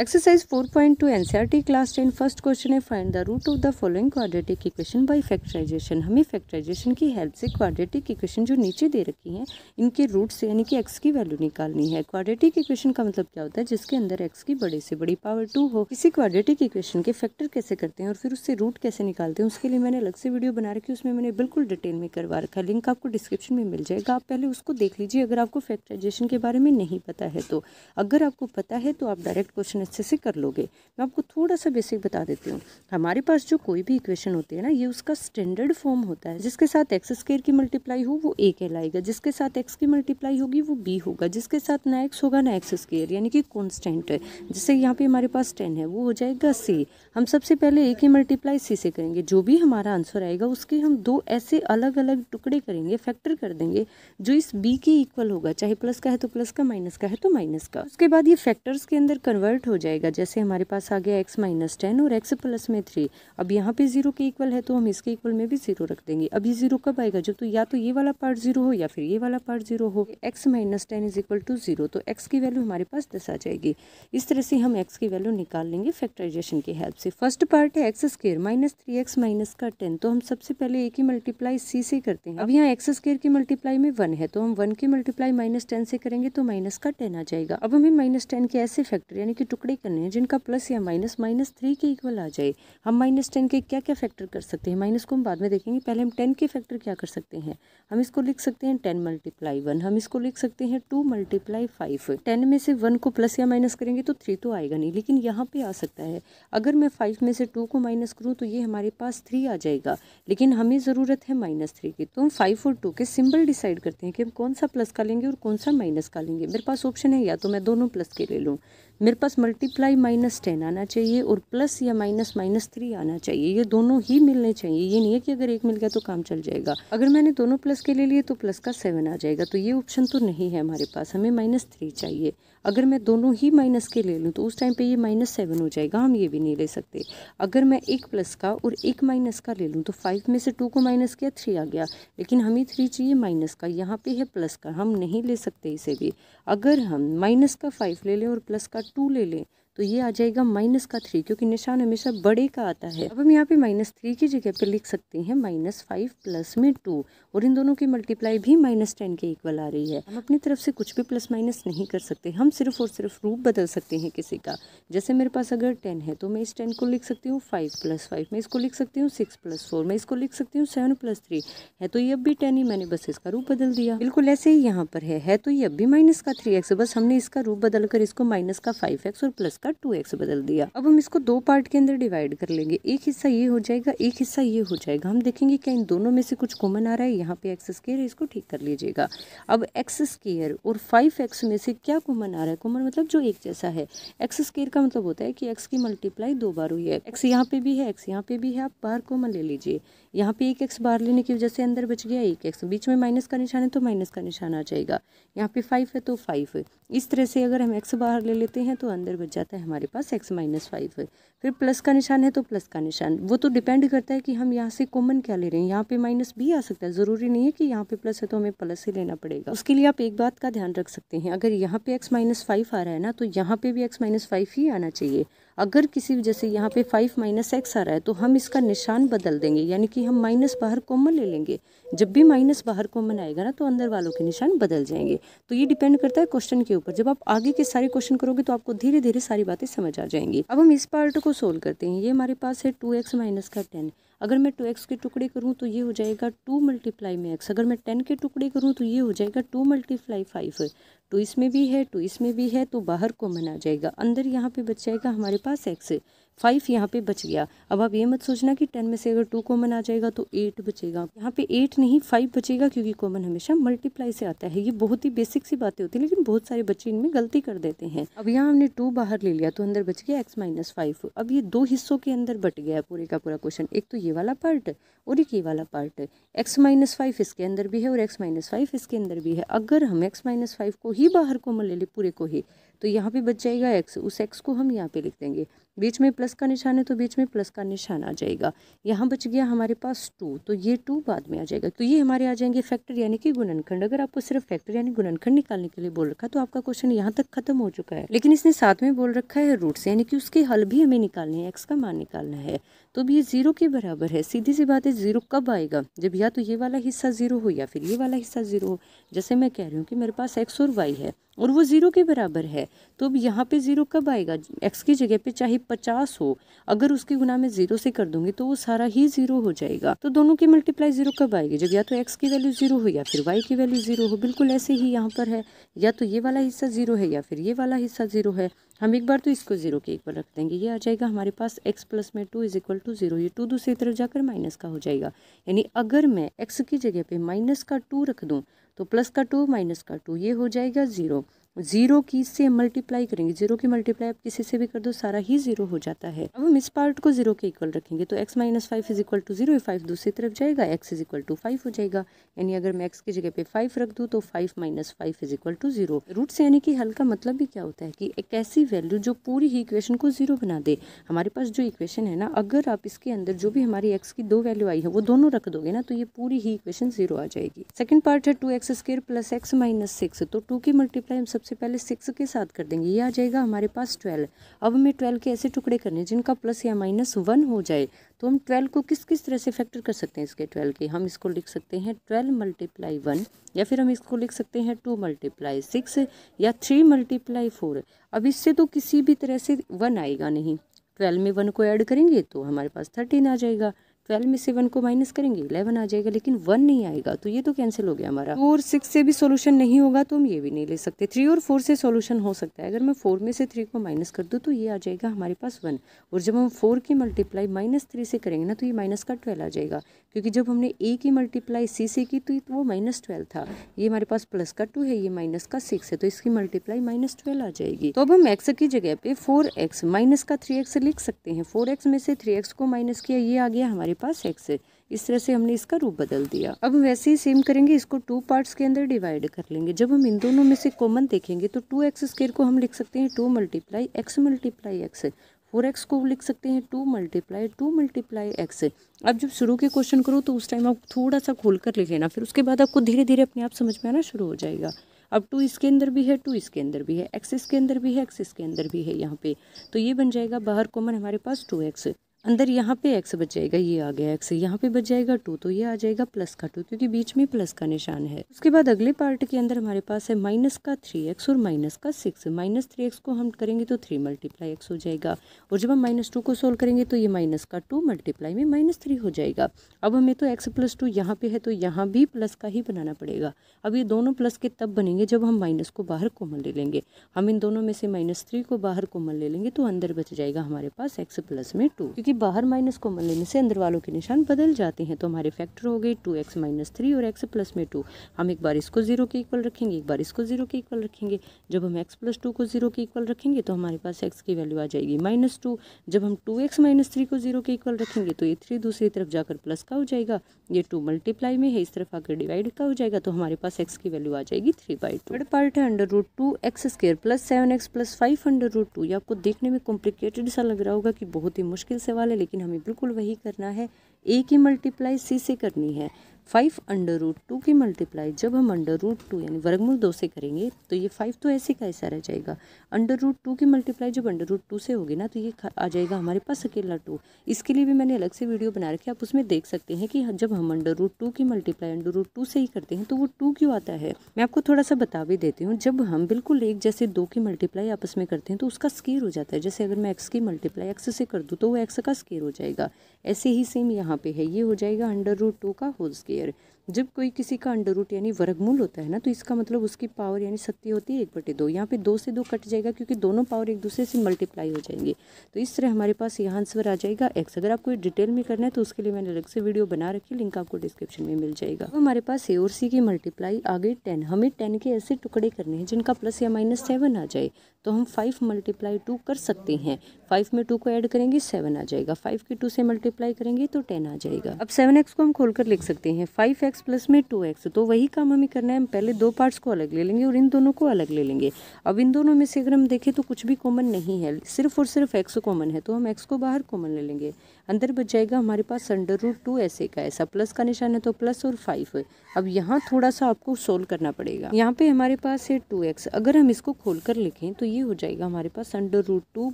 Exercise 4.2 T class ten first question है find the root of the following quadratic equation by factorization हमें factorization की help से quadratic equation जो नीचे दे रखी हैं इनके रूट से यानी कि एक्स की वैल्यू निकालनी है क्वाड्रेटिक इक्वेशन का मतलब क्या होता है जिसके अंदर एक्स की बड़े से बड़ी पावर टू हो किसी क्वाड्रेटिक इक्वेशन के फैक्टर कैसे करते हैं और फिर उससे रूट कैसे निकालते हैं उसके लिए मैंने अलग से वीडियो बना रखी उसमें मैंने बिल्कुल डिटेल में करवा रखा लिंक आपको डिस्क्रिप्शन में मिल जाएगा आप पहले उसको देख लीजिए अगर आपको फैक्टराइजेशन के बारे में नहीं पता है तो अगर आपको पता है तो आप डायरेक्ट क्वेश्चन अच्छे से कर लोगे मैं आपको थोड़ा सा बेसिक बता देती हूँ हमारे पास जो कोई भी इक्वेशन होती है ना ये उसका स्टैंडर्ड फॉर्म होता है जिसके साथ एक्स स्केयर की मल्टीप्लाई हो वो ए कहलाएगा जिसके साथ एक्स की मल्टीप्लाई होगी वो बी होगा जिसके साथ ना एक्स होगा ना एक्स स्केयर यानी कि कॉन्स्टेंट है जैसे यहाँ पे हमारे पास टेन है वो हो जाएगा सी हम सबसे पहले ए की मल्टीप्लाई सी से करेंगे जो भी हमारा आंसर आएगा उसके हम दो ऐसे अलग अलग टुकड़े करेंगे फैक्टर कर देंगे जो इस बी के इक्वल होगा चाहे प्लस का है तो प्लस का माइनस का है तो माइनस का उसके बाद ये फैक्टर्स के अंदर कन्वर्ट हो जाएगा जैसे हमारे पास आ गया एक्स माइनस टेन और एक्स प्लस में थ्री अब यहाँ पे ज़ीरो के इक्वल है तो हम इसके इक्वल में भी ज़ीरो रख देंगे अभी ज़ीरो कब आएगा जब तो या तो ये वाला पार्ट ज़ीरो हो या फिर ये वाला पार्ट ज़ीरो हो x minus ten is equal to zero तो एक्स की वैल्यू हमारे पास दस आ जाएगी इस तरह से हम एक्स की वैल्यू निकाल लेंगे फैक्टराइजेशन की हेल्प से फर्स्ट पार्ट है x square minus three x minus का टेन तो हम सबसे पहले ए की मल्टीप्लाई सी से करते हैं अब यहाँ एक्स स्केयर की मल्टीप्लाई में वन है तो हम वन की मल्टीप्लाई माइनस टेन से करेंगे तो माइनस का टेन आ जाएगा अब हमें माइनस टेन के ऐसे फैक्टर यानी कि टुकड़े करने हैं जिनका प्लस या माइनस माइनस थ्री के इक्वल आ जाए हम माइनस टेन के क्या क्या फैक्टर कर सकते हैं माइनस को हम बाद में देखेंगे पहले हम टेन के फैक्टर क्या कर सकते हैं हम इसको लिख सकते हैं टेन मल्टीप्लाई वन हम इसको लिख सकते हैं टू मल्टीप्लाई फाइव टेन में से वन को प्लस या माइनस करेंगे तो थ्री तो आएगा नहीं लेकिन यहाँ पर आ सकता है अगर मैं फाइव में से टू को माइनस करूँ तो ये हमारे पास थ्री आ जाएगा लेकिन हमें ज़रूरत है माइनस थ्री की तो हम फाइव और टू के सिंबल डिसाइड करते हैं कि हम कौन सा प्लस का लेंगे और कौन सा माइनस का लेंगे मेरे पास ऑप्शन है या तो मैं दोनों प्लस के ले लूँ मेरे पास मल्टीप्लाई माइनस टेन आना चाहिए और प्लस या माइनस माइनस थ्री आना चाहिए ये दोनों ही मिलने चाहिए ये नहीं है कि अगर एक मिल गया तो काम चल जाएगा अगर मैंने दोनों प्लस के ले लिए तो प्लस का सेवन आ जाएगा तो ये ऑप्शन तो नहीं है हमारे पास हमें माइनस थ्री चाहिए अगर मैं दोनों ही माइनस के ले लूँ तो उस टाइम पे ये माइनस सेवन हो जाएगा हम ये भी नहीं ले सकते अगर मैं एक प्लस का और एक माइनस का ले लूँ तो फाइव में से टू को माइनस किया थ्री आ गया लेकिन हमें थ्री चाहिए माइनस का यहाँ पे है प्लस का हम नहीं ले सकते इसे भी अगर हम माइनस का फाइव ले लें और प्लस का टू ले लें तो ये आ जाएगा माइनस का थ्री क्योंकि निशान हमेशा बड़े का आता है अब हम यहाँ पे माइनस थ्री की जगह पे लिख सकते हैं माइनस फाइव प्लस में टू और इन दोनों की मल्टीप्लाई भी माइनस टेन के इक्वल आ रही है हम अपनी तरफ से कुछ भी प्लस माइनस नहीं कर सकते हम सिर्फ और सिर्फ रूप बदल सकते हैं किसी का जैसे मेरे पास अगर टेन है तो मैं इस टेन को लिख सकती हूँ फाइव प्लस फाइव मैं इसको लिख सकती हूँ सिक्स प्लस फोर मैं इसको लिख सकती हूँ सेवन प्लस थ्री है तो ये अब भी टेन ही मैंने बस इसका रूप बदल दिया बिल्कुल ऐसे ही यहाँ पर है, तो ये अब भी माइनस का थ्री एक्स बस हमने इसका रूप बदल कर इसको माइनस का फाइव एक्स और प्लस का का टू एक्स बदल दिया अब हम इसको दो पार्ट के अंदर डिवाइड कर लेंगे एक हिस्सा ये हो जाएगा एक हिस्सा ये हो जाएगा हम देखेंगे क्या इन दोनों में से कुछ कॉमन आ रहा है यहाँ पे एक्स स्केयर इसको ठीक कर लीजिएगा अब एक्स स्केयर और फाइव एक्स में से क्या कॉमन आ रहा है कॉमन मतलब जो एक जैसा है एक्स स्केयर का मतलब होता है कि एक्स की मल्टीप्लाई दो बार हुई है एक्स यहाँ पे भी है एक्स यहाँ पे भी है आप बार कॉमन ले लीजिए यहाँ पे एक एक्स बाहर लेने की वजह से अंदर बच गया एक एक्स बीच में माइनस का निशान है तो माइनस का निशान आ जाएगा यहाँ पे फाइव है तो फाइव इस तरह से अगर हम एक्स बाहर ले लेते हैं तो अंदर बच जाता है हमारे पास एक्स माइनस फाइव फिर प्लस का निशान है तो प्लस का निशान वो तो डिपेंड करता है कि हम यहाँ से कॉमन क्या ले रहे हैं यहाँ पे माइनस भी आ सकता है ज़रूरी नहीं है कि यहाँ पे प्लस है तो हमें प्लस ही लेना पड़ेगा उसके लिए आप एक बात का ध्यान रख सकते हैं अगर यहाँ पे एक्स माइनस फाइव आ रहा है ना तो यहाँ पे भी एक्स माइनस फाइव ही आना चाहिए अगर किसी वजह से यहाँ पे फाइव माइनस एक्स आ रहा है तो हम इसका निशान बदल देंगे यानी कि हम माइनस बाहर कॉमन ले लेंगे जब भी माइनस बाहर कॉमन आएगा ना तो अंदर वालों के निशान बदल जाएंगे तो ये डिपेंड करता है क्वेश्चन के ऊपर जब आप आगे के सारे क्वेश्चन करोगे तो आपको धीरे धीरे सारी बातें समझ आ जाएंगी अब हम इस पार्ट को सोल्व करते हैं ये हमारे पास है टू एक्स माइनस का टेन अगर मैं टू एक्स के टुकड़े करूँ तो ये हो जाएगा टू मल्टीप्लाई में एक्स अगर मैं टेन के टुकड़े करूँ तो ये हो जाएगा टू मल्टीप्लाई फाइव टू तो इसमें भी है टू तो इसमें भी है तो बाहर कॉमन आ जाएगा अंदर यहाँ पे बच जाएगा हमारे पास एक्स फाइव यहाँ पे बच गया अब आप ये मत सोचना कि टेन में से अगर टू कॉमन आ जाएगा तो एट बचेगा यहाँ पे एट नहीं फाइव बचेगा क्योंकि कॉमन हमेशा मल्टीप्लाई से आता है ये बहुत ही बेसिक सी बातें होती है लेकिन बहुत सारे बच्चे इनमें गलती कर देते हैं अब यहाँ हमने टू बाहर ले लिया तो अंदर बच गया एक्स माइनस फाइव अब ये दो हिस्सों के अंदर बट गया पूरे का पूरा क्वेश्चन एक तो ये वाला पार्ट और एक ये वाला पार्ट एक्स माइनस फाइव इसके अंदर भी है और एक्स माइनस फाइव इसके अंदर भी है अगर हम एक्स माइनस फाइव को ही बाहर कॉमन ले लें पूरे को ही तो यहाँ पे बच जाएगा एक्स उस एक्स को हम यहाँ पे लिख देंगे बीच में प्लस का निशान है तो बीच में प्लस का निशान आ जाएगा यहाँ बच गया हमारे पास टू तो ये टू बाद में आ जाएगा तो ये हमारे आ जाएंगे फैक्टर यानी कि गुणनखंड अगर आपको सिर्फ फैक्टर यानी गुणनखंड निकालने के लिए बोल रखा तो आपका क्वेश्चन यहाँ तक खत्म हो चुका है लेकिन इसने साथ में बोल रखा है रूट से यानी कि उसके हल भी हमें निकालने हैं एक्स का मान निकालना है तो अब ये ज़ीरो के बराबर है सीधी सी बात है ज़ीरो कब आएगा जब या तो ये वाला हिस्सा ज़ीरो हो या फिर ये वाला हिस्सा ज़ीरो हो जैसे मैं कह रही हूँ कि मेरे पास एक्स और वाई है और वो ज़ीरो के बराबर है तो अब यहाँ पे ज़ीरो कब आएगा एक्स की जगह पे चाहे पचास हो अगर उसके गुना में ज़ीरो से कर दूंगी तो वो सारा ही ज़ीरो हो जाएगा तो दोनों की मल्टीप्लाई ज़ीरो कब आएगी जब या तो एक्स की वैल्यू ज़ीरो हो या फिर वाई की वैल्यू ज़ीरो हो बिल्कुल ऐसे ही यहाँ पर है या तो ये वाला हिस्सा ज़ीरो है या फिर ये वाला हिस्सा ज़ीरो है हम एक बार तो इसको ज़ीरो के एक बार रख देंगे ये आ जाएगा हमारे पास एक्स प्लस में two is equal to zero ये टू दूसरी तरफ जाकर माइनस का हो जाएगा यानी अगर मैं एक्स की जगह पे माइनस का टू रख दूँ तो प्लस का टू माइनस का टू ये हो जाएगा ज़ीरो जीरो की से मल्टीप्लाई करेंगे जीरो की मल्टीप्लाई आप किसी से भी कर दो सारा ही जीरो हो जाता है अब हम इस पार्ट को जीरो के इक्वल रखेंगे तो x minus five is equal to zero five दूसरी तरफ जाएगा x is equal to five हो जाएगा यानी अगर मैं एक्स की जगह पे फाइव रख दूँ तो five minus five is equal to zero root से यानी कि हल का मतलब भी क्या होता है कि एक ऐसी वैल्यू जो पूरी ही इक्वेशन को जीरो बना दे हमारे पास जो इक्वेशन है ना अगर आप इसके अंदर जो भी हमारी एक्स की दो वैल्यू आई है वो दोनों रख दोगे ना तो ये पूरी ही इक्वेशन जीरो आ जाएगी सेकंड पार्ट है two x square plus x minus six तो टू की मल्टीप्लाई हम सब सबसे पहले सिक्स के साथ कर देंगे ये आ जाएगा हमारे पास ट्वेल्व अब हमें ट्वेल्व के ऐसे टुकड़े करने जिनका प्लस या माइनस वन हो जाए तो हम ट्वेल्व को किस किस तरह से फैक्टर कर सकते हैं इसके ट्वेल्व के हम इसको लिख सकते हैं ट्वेल्व मल्टीप्लाई वन या फिर हम इसको लिख सकते हैं टू मल्टीप्लाई सिक्स या थ्री मल्टीप्लाई फोर अब इससे तो किसी भी तरह से वन आएगा नहीं ट्वेल्व में वन को ऐड करेंगे तो हमारे पास थर्टीन आ जाएगा ट्वेल्व में से वन को माइनस करेंगे इलेवन आ जाएगा लेकिन वन नहीं आएगा तो ये तो कैंसिल हो गया हमारा फोर सिक्स से भी सोल्यूशन नहीं होगा तो हम ये भी नहीं ले सकते थ्री और फोर से सोल्यूशन हो सकता है अगर मैं फोर में से थ्री को माइनस कर दूँ तो ये आ जाएगा हमारे पास वन और जब हम फोर की मल्टीप्लाई माइनस थ्री से करेंगे ना तो ये माइनस का ट्वेल्व आ जाएगा क्योंकि जब हमने ए की मल्टीप्लाई सी से की तो, तो वो माइनस ट्वेल्व था ये हमारे पास प्लस का टू है ये माइनस का सिक्स है तो इसकी मल्टीप्लाई माइनस ट्वेल्व आ जाएगी तो अब हम एक्स की जगह पे फोर एक्स माइनस का थ्री एक्स लिख सकते हैं फोर एक्स में से थ्री एक्स को माइनस किया ये आ गया हमारे पास एक्स है इस तरह से हमने इसका रूप बदल दिया अब वैसे ही सेम करेंगे इसको टू पार्ट्स के अंदर डिवाइड कर लेंगे जब हम इन दोनों में से कॉमन देखेंगे तो टू एक्स स्केयर को हम लिख सकते हैं two multiply x multiply x four x को लिख सकते हैं two multiply two multiply x अब जब शुरू के क्वेश्चन करो तो उस टाइम आप थोड़ा सा खोल कर लिख लेना फिर उसके बाद आपको धीरे धीरे अपने आप समझ में आना शुरू हो जाएगा अब टू इसके अंदर भी है टू इसके अंदर भी है एक्स इसके अंदर भी है एक्स इसके अंदर भी है यहाँ पे तो ये बन जाएगा बाहर कॉमन हमारे पास टू एक्स अंदर यहाँ पे एक्स बच जाएगा ये आ गया एक्स यहाँ पे बच जाएगा टू तो ये आ जाएगा प्लस का टू क्योंकि बीच में प्लस का निशान है उसके बाद अगले पार्ट के अंदर हमारे पास है माइनस का थ्री एक्स और माइनस का सिक्स माइनस थ्री एक्स को हम करेंगे तो थ्री मल्टीप्लाई एक्स हो जाएगा और जब हम माइनस टू को सोल्व करेंगे तो ये माइनस का टू मल्टीप्लाई में माइनस थ्री हो जाएगा अब हमें तो एक्स प्लस टू यहाँ पे है तो यहाँ भी प्लस का ही बनाना पड़ेगा अब ये दोनों प्लस के तब बनेंगे जब हम माइनस को बाहर कोमल ले लेंगे हम इन दोनों में से माइनस थ्री को बाहर कोमल ले लेंगे तो अंदर बच जाएगा हमारे पास एक्स प्लस में टू क्योंकि क्योंकि बाहर माइनस कॉमन लेने से अंदर वालों के निशान बदल जाते हैं तो हमारे फैक्टर हो गए टू एक्स माइनस थ्री और एक्स प्लस में टू हम एक बार इसको जीरो के इक्वल रखेंगे एक बार इसको जीरो के इक्वल रखेंगे जब हम एक्स प्लस टू को जीरो के इक्वल रखेंगे तो हमारे पास एक्स की वैल्यू आ जाएगी माइनस टू जब हम टू एक्स माइनस थ्री को जीरो के इक्वल रखेंगे तो ये थ्री दूसरी तरफ जाकर प्लस का हो जाएगा ये टू मल्टीप्लाई में है इस तरफ आकर डिवाइड का हो जाएगा तो हमारे पास एक्स की वैल्यू आ जाएगी three by two third part है under root two x square plus seven x plus five under root two ये आपको देखने में कॉम्प्लिकेटेड सा लग रहा होगा कि बहुत ही मुश्किल से वाला है लेकिन हमें बिल्कुल वही करना है ए की मल्टीप्लाई सी से करनी है फाइव अंडर रूट टू की मल्टीप्लाई जब हम अंडर रूट टू यानी वर्गमूल दो से करेंगे तो ये फाइव तो ऐसे का ऐसा रह जाएगा अंडर रूट टू की मल्टीप्लाई जब अंडर रूट टू से होगी ना तो ये आ जाएगा हमारे पास अकेला टू इसके लिए भी मैंने अलग से वीडियो बना रखी आप उसमें देख सकते हैं कि जब हम अंडर रूट टू की मल्टीप्लाई अंडर रूट टू से ही करते हैं तो वो टू क्यों आता है मैं आपको थोड़ा सा बता भी देती हूँ जब हम बिल्कुल एक जैसे दो की मल्टीप्लाई आपस में करते हैं तो उसका स्केयर हो जाता है जैसे अगर मैं एक्स की मल्टीप्लाई एक्स से कर दूँ तो वो एक्स का स्केयर हो जाएगा ऐसे ही सेम यहाँ यहाँ पे है ये हो जाएगा अंडर रूट टू का होल स्केयर जब कोई किसी का अंडर रूट यानी वर्गमूल होता है ना तो इसका मतलब उसकी पावर यानी शक्ति होती है एक बटे दो यहाँ पे दो से दो कट जाएगा क्योंकि दोनों पावर एक दूसरे से मल्टीप्लाई हो जाएंगे तो इस तरह हमारे पास यहाँ आंसर आ जाएगा एक्स अगर आपको डिटेल में करना है तो उसके लिए मैंने अलग से वीडियो बना रखी लिंक आपको डिस्क्रिप्शन में मिल जाएगा तो हमारे पास ए और सी की मल्टीप्लाई आगे टेन हमें टेन के ऐसे टुकड़े करने हैं जिनका प्लस या माइनस सेवन आ जाए तो हम फाइव मल्टीप्लाई टू कर सकते हैं फाइव में टू को ऐड करेंगे सेवन आ जाएगा फाइव के टू से मल्टीप्लाई करेंगे तो टेन आ जाएगा अब सेवन एक्स को हम खोलकर लिख सकते हैं फाइव एक्स एक्स प्लस में टू एक्स तो वही काम हमें करना है हम पहले दो पार्ट्स को अलग ले लेंगे और इन दोनों को अलग ले लेंगे अब इन दोनों में से अगर हम देखें तो कुछ भी कॉमन नहीं है सिर्फ और सिर्फ एक्स कॉमन है तो हम एक्स को बाहर कॉमन ले लेंगे अंदर बच जाएगा हमारे पास अंडर रूट टू ऐसे का ऐसा प्लस का निशान है तो प्लस और फाइव अब यहाँ थोड़ा सा आपको सोल्व करना पड़ेगा यहाँ पे हमारे पास है टू एक्स अगर हम इसको खोल कर लिखें तो ये हो जाएगा हमारे पास under root two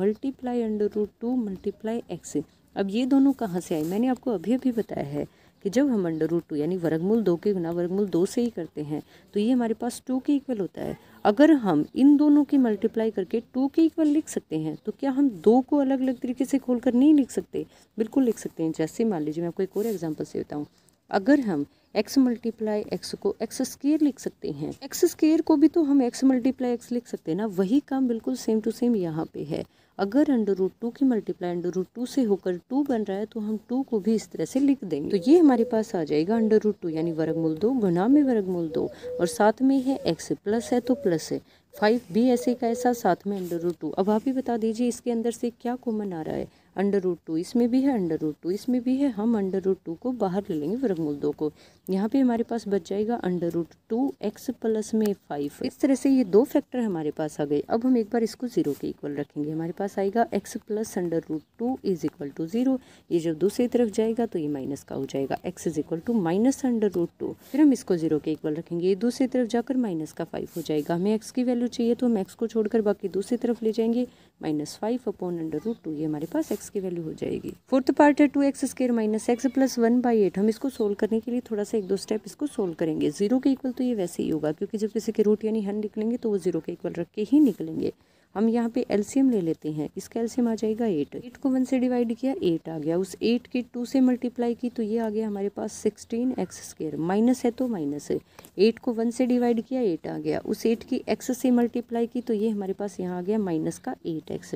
multiply under root two multiply x अब ये दोनों कहाँ से आए मैंने आपको अभी अभी बताया है कि जब हम अंडर रूट टू यानी वर्गमूल दो के गुना वर्गमूल दो से ही करते हैं तो ये हमारे पास टू के इक्वल होता है अगर हम इन दोनों की मल्टीप्लाई करके टू के इक्वल लिख सकते हैं तो क्या हम दो को अलग अलग तरीके से खोल कर नहीं लिख सकते बिल्कुल लिख सकते हैं जैसे मान लीजिए मैं आपको एक और एग्जाम्पल से बताऊँ अगर हम एक्स मल्टीप्लाई एक्स को एक्स स्केयर लिख सकते हैं एक्स स्केयर को भी तो हम एक्स मल्टीप्लाई एक्स लिख सकते हैं ना वही काम बिल्कुल सेम टू सेम यहाँ पे है अगर अंडर रूट टू की मल्टीप्लाई अंडर रूट टू से होकर टू बन रहा है तो हम टू को भी इस तरह से लिख देंगे तो ये हमारे पास आ जाएगा अंडर रूट टू यानी वर्गमूल दो गुना में वर्गमूल दो और साथ में है एक्स प्लस है तो प्लस है फाइव भी ऐसे का ऐसा साथ में अंडर रूट टू अब आप ही बता दीजिए इसके अंदर से क्या कॉमन आ रहा है अंडर रूट टू इसमें भी है अंडर रूट टू इसमें भी है हम अंडर रूट टू को बाहर ले लेंगे वर्गमूल दो को यहाँ पे हमारे पास बच जाएगा under root two x plus में फाइव इस तरह से ये दो फैक्टर हमारे पास आ गए अब हम एक बार इसको ज़ीरो के इक्वल रखेंगे हमारे पास आएगा x plus under root two is equal to zero ये जब दूसरी तरफ जाएगा तो ये माइनस का हो जाएगा x is equal to minus under root two फिर हम इसको जीरो के इक्वल रखेंगे ये दूसरी तरफ जाकर माइनस का फाइव हो जाएगा हमें एक्स की वैल्यू चाहिए तो हम एक्स को छोड़कर बाकी दूसरी तरफ ले जाएंगे minus five upon under root two ये हमारे पास एक्स की वैल्यू हो जाएगी फोर्थ पार्ट है two x square minus x plus one by eight हम इसको सोल्व करने के लिए थोड़ा सा से एक दो स्टेप इसको सोल्व करेंगे जीरो के इक्वल तो ये वैसे ही होगा क्योंकि जब किसी के रूट यानी हन निकलेंगे तो वो जीरो के इक्वल रख के ही निकलेंगे हम यहाँ पे एलसीएम ले लेते हैं इसका एलसीएम आ जाएगा एट एट को वन से डिवाइड किया एट आ गया उस एट के टू से मल्टीप्लाई की तो ये आ गया हमारे पास सिक्सटीन एक्स स्क्र माइनस है तो माइनस है एट को वन से डिवाइड किया एट आ गया उस एट की एक्स से मल्टीप्लाई की तो ये हमारे पास यहाँ आ गया माइनस का एट एक्स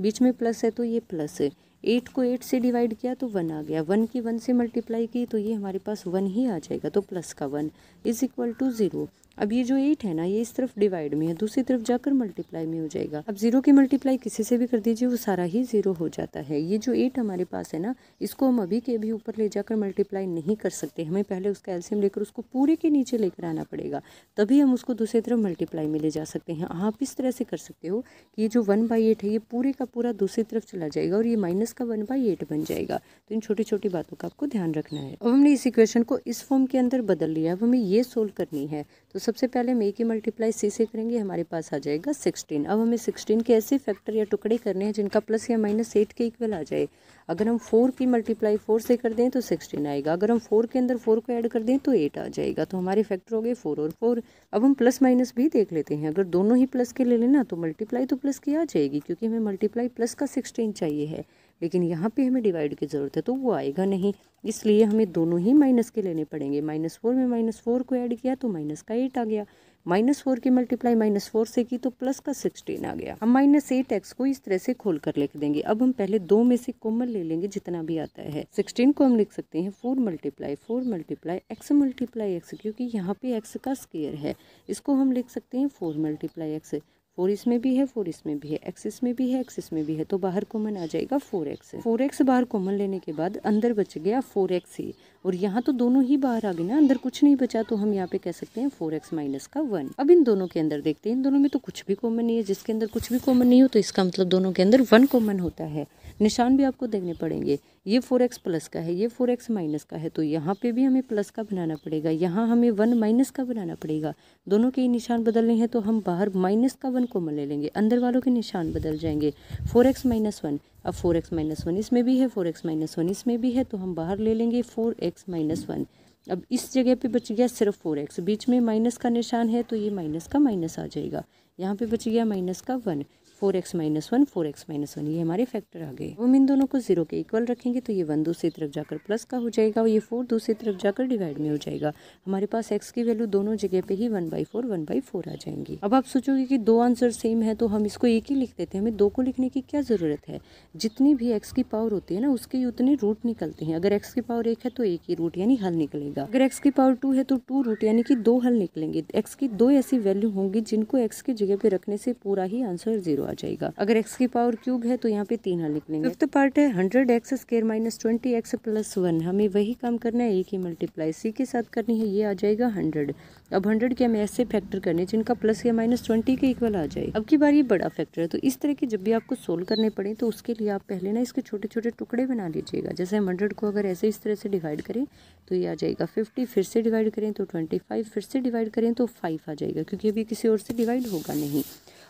बीच में प्लस है तो ये प्लस है एट को एट से डिवाइड किया तो वन आ गया वन की वन से मल्टीप्लाई की तो ये हमारे पास वन ही आ जाएगा तो प्लस का one is equal to zero अब ये जो एट है ना ये इस तरफ डिवाइड में है दूसरी तरफ जाकर मल्टीप्लाई में हो जाएगा अब जीरो की मल्टीप्लाई किसी से भी कर दीजिए वो सारा ही जीरो हो जाता है ये जो एट हमारे पास है ना इसको हम अभी के अभी ऊपर ले जाकर मल्टीप्लाई नहीं कर सकते हमें पहले उसका एल्सियम लेकर उसको पूरे के नीचे लेकर आना पड़ेगा तभी हम उसको दूसरी तरफ मल्टीप्लाई में ले जा सकते हैं आप इस तरह से कर सकते हो कि ये जो वन बाई एट है ये पूरे का पूरा दूसरी तरफ चला जाएगा और ये माइनस का वन बाई एट बन जाएगा तो इन छोटी छोटी बातों का आपको ध्यान रखना है अब हमने इस इक्वेशन को इस फॉर्म के अंदर बदल लिया अब हमें ये सोल्व करनी है तो सबसे पहले हम ए की मल्टीप्लाई सी से करेंगे हमारे पास आ जाएगा सिक्सटीन अब हमें सिक्सटीन के ऐसे फैक्टर या टुकड़े करने हैं जिनका प्लस या माइनस एट के इक्वल आ जाए अगर हम फोर की मल्टीप्लाई फोर से कर दें तो सिक्सटीन आएगा अगर हम फोर के अंदर फोर को ऐड कर दें तो एट आ जाएगा तो हमारे फैक्टर हो गए फोर और फोर अब हम प्लस माइनस भी देख लेते हैं अगर दोनों ही प्लस के ले लेना तो मल्टीप्लाई तो प्लस की आ जाएगी क्योंकि हमें मल्टीप्लाई प्लस का सिक्सटीन चाहिए है लेकिन यहाँ पे हमें डिवाइड की ज़रूरत है तो वो आएगा नहीं इसलिए हमें दोनों ही माइनस के लेने पड़ेंगे माइनस फोर में माइनस फोर को ऐड किया तो माइनस का एट आ गया माइनस फोर की मल्टीप्लाई माइनस फोर से की तो प्लस का सिक्सटीन आ गया हम माइनस एट एक्स को इस तरह से खोल कर लिख देंगे अब हम पहले दो में से कॉमन ले लेंगे जितना भी आता है सिक्सटीन को हम लिख सकते हैं four multiply four multiply x multiply x क्योंकि यहाँ पे एक्स का स्केयर है इसको हम लिख सकते हैं फोर मल्टीप्लाई एक्स फोर इसमें भी है फोर इसमें भी है एक्सिस में भी है एक्सिस में भी है तो बाहर कॉमन आ जाएगा फोर एक्स फोर एक्स बाहर कॉमन लेने के बाद अंदर बच गया फोर एक्स ही और यहाँ तो दोनों ही बाहर आ गए ना अंदर कुछ नहीं बचा तो हम यहाँ पे कह सकते हैं फोर एक्स माइनस का वन अब इन दोनों के अंदर देखते हैं इन दोनों में तो कुछ भी कॉमन नहीं है जिसके अंदर कुछ भी कॉमन नहीं हो तो इसका मतलब दोनों के अंदर वन कॉमन होता है निशान भी आपको देखने पड़ेंगे ये फोर एक्स प्लस का है ये फोर एक्स माइनस का है तो यहाँ पे भी हमें प्लस का बनाना पड़ेगा यहाँ हमें वन माइनस का बनाना पड़ेगा दोनों के ही निशान बदलने हैं तो हम बाहर माइनस का वन कॉमन ले लेंगे अंदर वालों के निशान बदल जाएंगे फोर एक्स माइनस वन अब फोर एक्स माइनस वन इसमें भी है फोर एक्स माइनस वन इसमें भी है तो हम बाहर ले लेंगे फोर एक्स माइनस वन अब इस जगह पे बच गया सिर्फ फोर एक्स बीच में माइनस का निशान है तो ये माइनस का माइनस आ जाएगा यहाँ पे बच गया माइनस का one four x minus one four x minus one ये हमारे फैक्टर आ गए हम इन दोनों को जीरो के इक्वल रखेंगे तो ये वन दूसरी तरफ जाकर प्लस का हो जाएगा और ये फोर दूसरी तरफ जाकर डिवाइड में हो जाएगा हमारे पास एक्स की वैल्यू दोनों जगह पे ही one by four one by four आ जाएंगी अब आप सोचोगे कि दो आंसर सेम है तो हम इसको एक ही लिख देते हैं हमें दो को लिखने की क्या ज़रूरत है जितनी भी एक्स की पावर होती है ना उसके उतने रूट निकलते हैं अगर एक्स की पावर एक है तो एक ही रूट यानी हल निकलेगा अगर एक्स की पावर टू है तो टू रूट यानी कि दो हल निकलेंगे एक्स की दो ऐसी वैल्यू होंगी जिनको एक्स की जगह पे रखने से पूरा ही आंसर जीरो आ जाएगा अगर एक्स की पावर क्यूब है तो यहाँ पे तीन हल निकलेंगे फिफ्थ पार्ट है hundred x square minus twenty x plus one हमें वही काम करना है ए की मल्टीप्लाई सी के साथ करनी है ये आ जाएगा हंड्रेड अब हंड्रेड के हमें ऐसे फैक्टर करने जिनका प्लस या माइनस ट्वेंटी के इक्वल आ जाए अब की बार ये बड़ा फैक्टर है तो इस तरह के जब भी आपको सोल्व करने पड़े तो उसके लिए आप पहले ना इसके छोटे छोटे टुकड़े बना लीजिएगा जैसे हम हंड्रेड को अगर ऐसे इस तरह से डिवाइड करें तो ये आ जाएगा फिफ्टी फिर से डिवाइड करें तो ट्वेंटी फाइव फिर से डिवाइड करें तो फाइव आ जाएगा क्योंकि अभी किसी और से डिवाइड होगा नहीं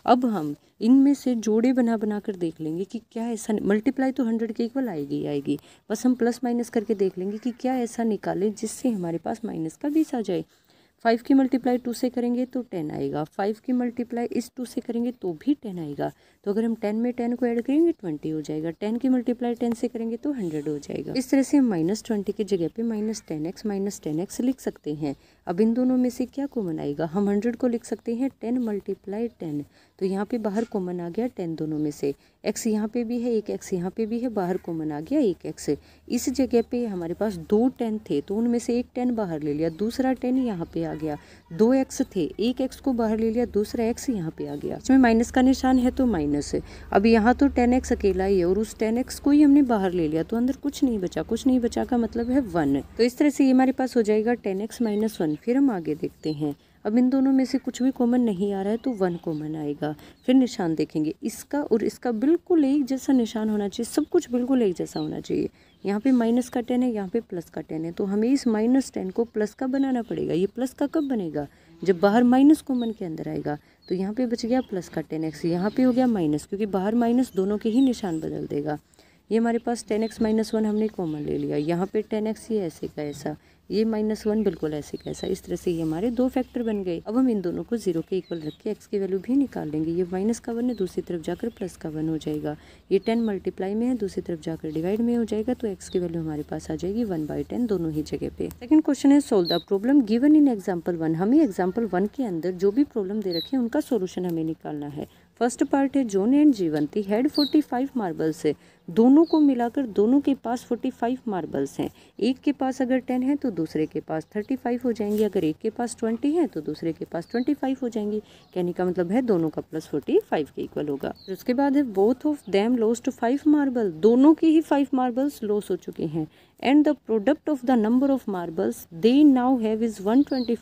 अब हम इनमें से जोड़े बना बना कर देख लेंगे कि क्या ऐसा मल्टीप्लाई तो हंड्रेड के इक्वल आएगी आएगी बस हम प्लस माइनस करके देख लेंगे कि क्या ऐसा निकालें जिससे हमारे पास माइनस का बीस आ जाए फाइव की मल्टीप्लाई टू से करेंगे तो टेन आएगा फाइव की मल्टीप्लाई इस टू से करेंगे तो भी टेन आएगा तो अगर हम टेन में टेन को ऐड करेंगे ट्वेंटी हो जाएगा टेन की मल्टीप्लाई टेन से करेंगे तो हंड्रेड हो जाएगा इस तरह से हम माइनस ट्वेंटी की जगह पे minus ten x minus ten x लिख सकते हैं अब इन दोनों में से क्या कॉमन आएगा हम हंड्रेड को लिख सकते हैं टेन मल्टीप्लाई टेन तो यहाँ पे बाहर कॉमन आ गया टेन दोनों में से एक्स यहाँ पे भी है एक एक्स यहाँ पे भी है बाहर कॉमन आ गया एक एक्स इस जगह पे हमारे पास दो टेन थे तो उनमें से एक टेन बाहर ले लिया दूसरा टेन यहाँ पे आ गया दो एक्स थे एक एक्स को बाहर ले लिया दूसरा एक्स यहाँ पे आ गया इसमें माइनस का निशान है तो माइनस अब यहाँ तो टेन एक्स अकेला ही है और उस टेन एक्स को ही हमने बाहर ले लिया तो अंदर कुछ नहीं बचा कुछ नहीं बचा का मतलब है वन तो इस तरह से ये हमारे पास हो जाएगा टेन एक्स माइनस वन फिर हम आगे देखते हैं अब इन दोनों में से कुछ भी कॉमन नहीं आ रहा है तो वन कॉमन आएगा फिर निशान देखेंगे इसका और इसका बिल्कुल एक जैसा निशान होना चाहिए सब कुछ बिल्कुल एक जैसा होना चाहिए यहाँ पे माइनस का टेन है यहाँ पे प्लस का टेन है तो हमें इस माइनस टेन को प्लस का बनाना पड़ेगा ये प्लस का कब बनेगा जब बाहर माइनस कॉमन के अंदर आएगा तो यहाँ पर बच गया प्लस का टेन एक्स यहाँ हो गया माइनस क्योंकि बाहर माइनस दोनों के ही निशान बदल देगा ये हमारे पास टेन एक्स माइनस वन हमने कॉमन ले लिया यहाँ पे टेन एक्स ये ऐसे का ऐसा ये माइनस वन बिल्कुल ऐसे कैसा इस तरह से ये हमारे दो फैक्टर बन गए अब हम इन दोनों को जीरो के इक्वल रख के एक्स की वैल्यू भी निकाल लेंगे ये माइनस का वन है दूसरी तरफ जाकर प्लस का वन हो जाएगा ये टेन मल्टीप्लाई में है दूसरी तरफ जाकर डिवाइड में हो जाएगा तो एक्स की वैल्यू हमारे पास आ जाएगी वन बाई टेन दोनों ही जगह पे सेकंड क्वेश्चन है solve the problem given in example one हमें एग्जाम्पल वन के अंदर जो भी प्रॉब्लम दे रखे उनका सोल्यूशन हमें निकालना है फर्स्ट पार्ट है John and Jivanti had forty five marbles है दोनों को मिलाकर दोनों के पास 45 मार्बल्स हैं एक के पास अगर 10 है तो दूसरे के पास 35 हो जाएंगे अगर एक के पास 20 है तो दूसरे के पास 25 हो जाएंगे कहने का मतलब है दोनों का प्लस 45 के इक्वल होगा उसके बाद है both of them lost two five marble दोनों के ही फाइव मार्बल्स लॉस हो चुके हैं and the product of the number of marbles they now have is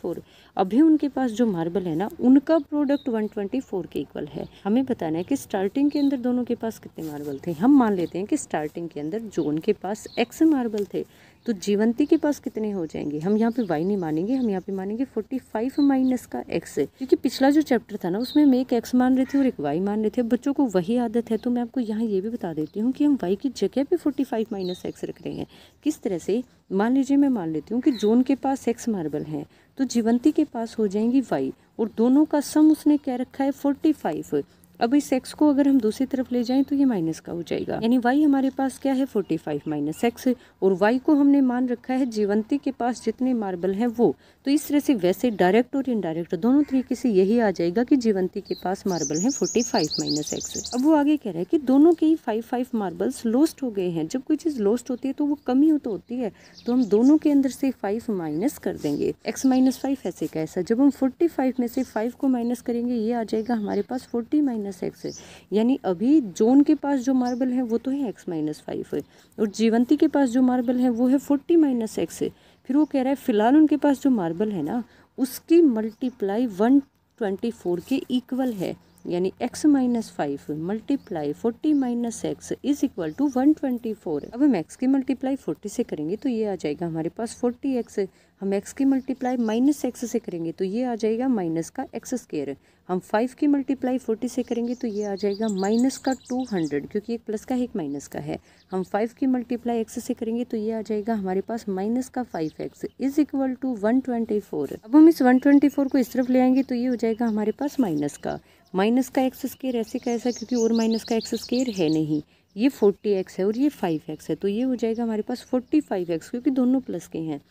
four अभी उनके पास जो मार्बल है ना उनका प्रोडक्ट फोर के इक्वल है हमें बताना है कि स्टार्टिंग के अंदर दोनों के पास कितने मार्बल थे हम मान लेते हैं सकते हैं कि स्टार्टिंग के अंदर जोन के पास एक्स मार्बल थे तो जीवंती के पास कितने हो जाएंगे हम यहाँ पे वाई नहीं मानेंगे हम यहाँ पे मानेंगे फोर्टी फाइव माइनस का एक्स है क्योंकि पिछला जो चैप्टर था ना उसमें हम एक एक्स मान रहे थे और एक वाई मान रहे थे बच्चों को वही आदत है तो मैं आपको यहाँ ये भी बता देती हूँ कि हम वाई की जगह पे फोर्टी फाइव माइनस एक्स रख रहे हैं किस तरह से मान लीजिए मैं मान लेती हूँ कि जोन के पास एक्स मार्बल है तो जीवंती के पास हो जाएंगी वाई और दोनों का सम उसने क्या रखा है फोर्टी फाइव अब इस एक्स को अगर हम दूसरी तरफ ले जाएं तो ये माइनस का हो जाएगा यानी वाई हमारे पास क्या है फोर्टी फाइव माइनस एक्स और वाई को हमने मान रखा है जीवंती के पास जितने मार्बल हैं वो तो इस तरह से वैसे डायरेक्ट और इनडायरेक्ट दोनों तरीके से यही आ जाएगा कि जीवंती के पास मार्बल हैं फोर्टी फाइव माइनस एक्स अब वो आगे कह रहा है कि दोनों के ही फाइव फाइव मार्बल्स लोस्ट हो गए हैं जब कोई चीज़ लोस्ट होती है तो वो कमी हो तो होती है तो हम दोनों के अंदर से फाइव माइनस कर देंगे एक्स माइनस फाइव ऐसे कैसा जब हम फोर्टी फाइव में से फाइव को माइनस करेंगे ये आ जाएगा हमारे पास फोर्टी माइनस माइनस एक्स है यानी अभी जोन के पास जो मार्बल है वो तो है एक्स माइनस फाइव है और जीवंती के पास जो मार्बल है वो है फोर्टी माइनस एक्स है फिर वो कह रहा है फिलहाल उनके पास जो मार्बल है ना उसकी मल्टीप्लाई वन ट्वेंटी फोर के इक्वल है यानी x minus five multiply forty minus x is equal to one twenty four अब हम x की मल्टीप्लाई फोर्टी से करेंगे तो ये आ जाएगा हमारे पास फोर्टी एक्स हम x की मल्टीप्लाई माइनस एक्स से करेंगे तो ये आ जाएगा माइनस का एक्स स्केयर हम फाइव की मल्टीप्लाई फोर्टी से करेंगे तो ये आ जाएगा माइनस का टू हंड्रेड क्योंकि एक प्लस का है एक माइनस का है हम फाइव की मल्टीप्लाई एक्स से करेंगे तो ये आ जाएगा हमारे पास माइनस का five x is equal to one twenty four अब हम इस वन ट्वेंटी फोर को इस तरफ ले आएंगे तो ये हो जाएगा हमारे पास माइनस का माइनस का एक्स स्केयर ऐसे कैसा क्योंकि और माइनस का एक्स स्केयर है नहीं ये फोर्टी एक्स है और ये फाइव एक्स है तो ये हो जाएगा हमारे पास फोर्टी फाइव एक्स क्योंकि दोनों प्लस के हैं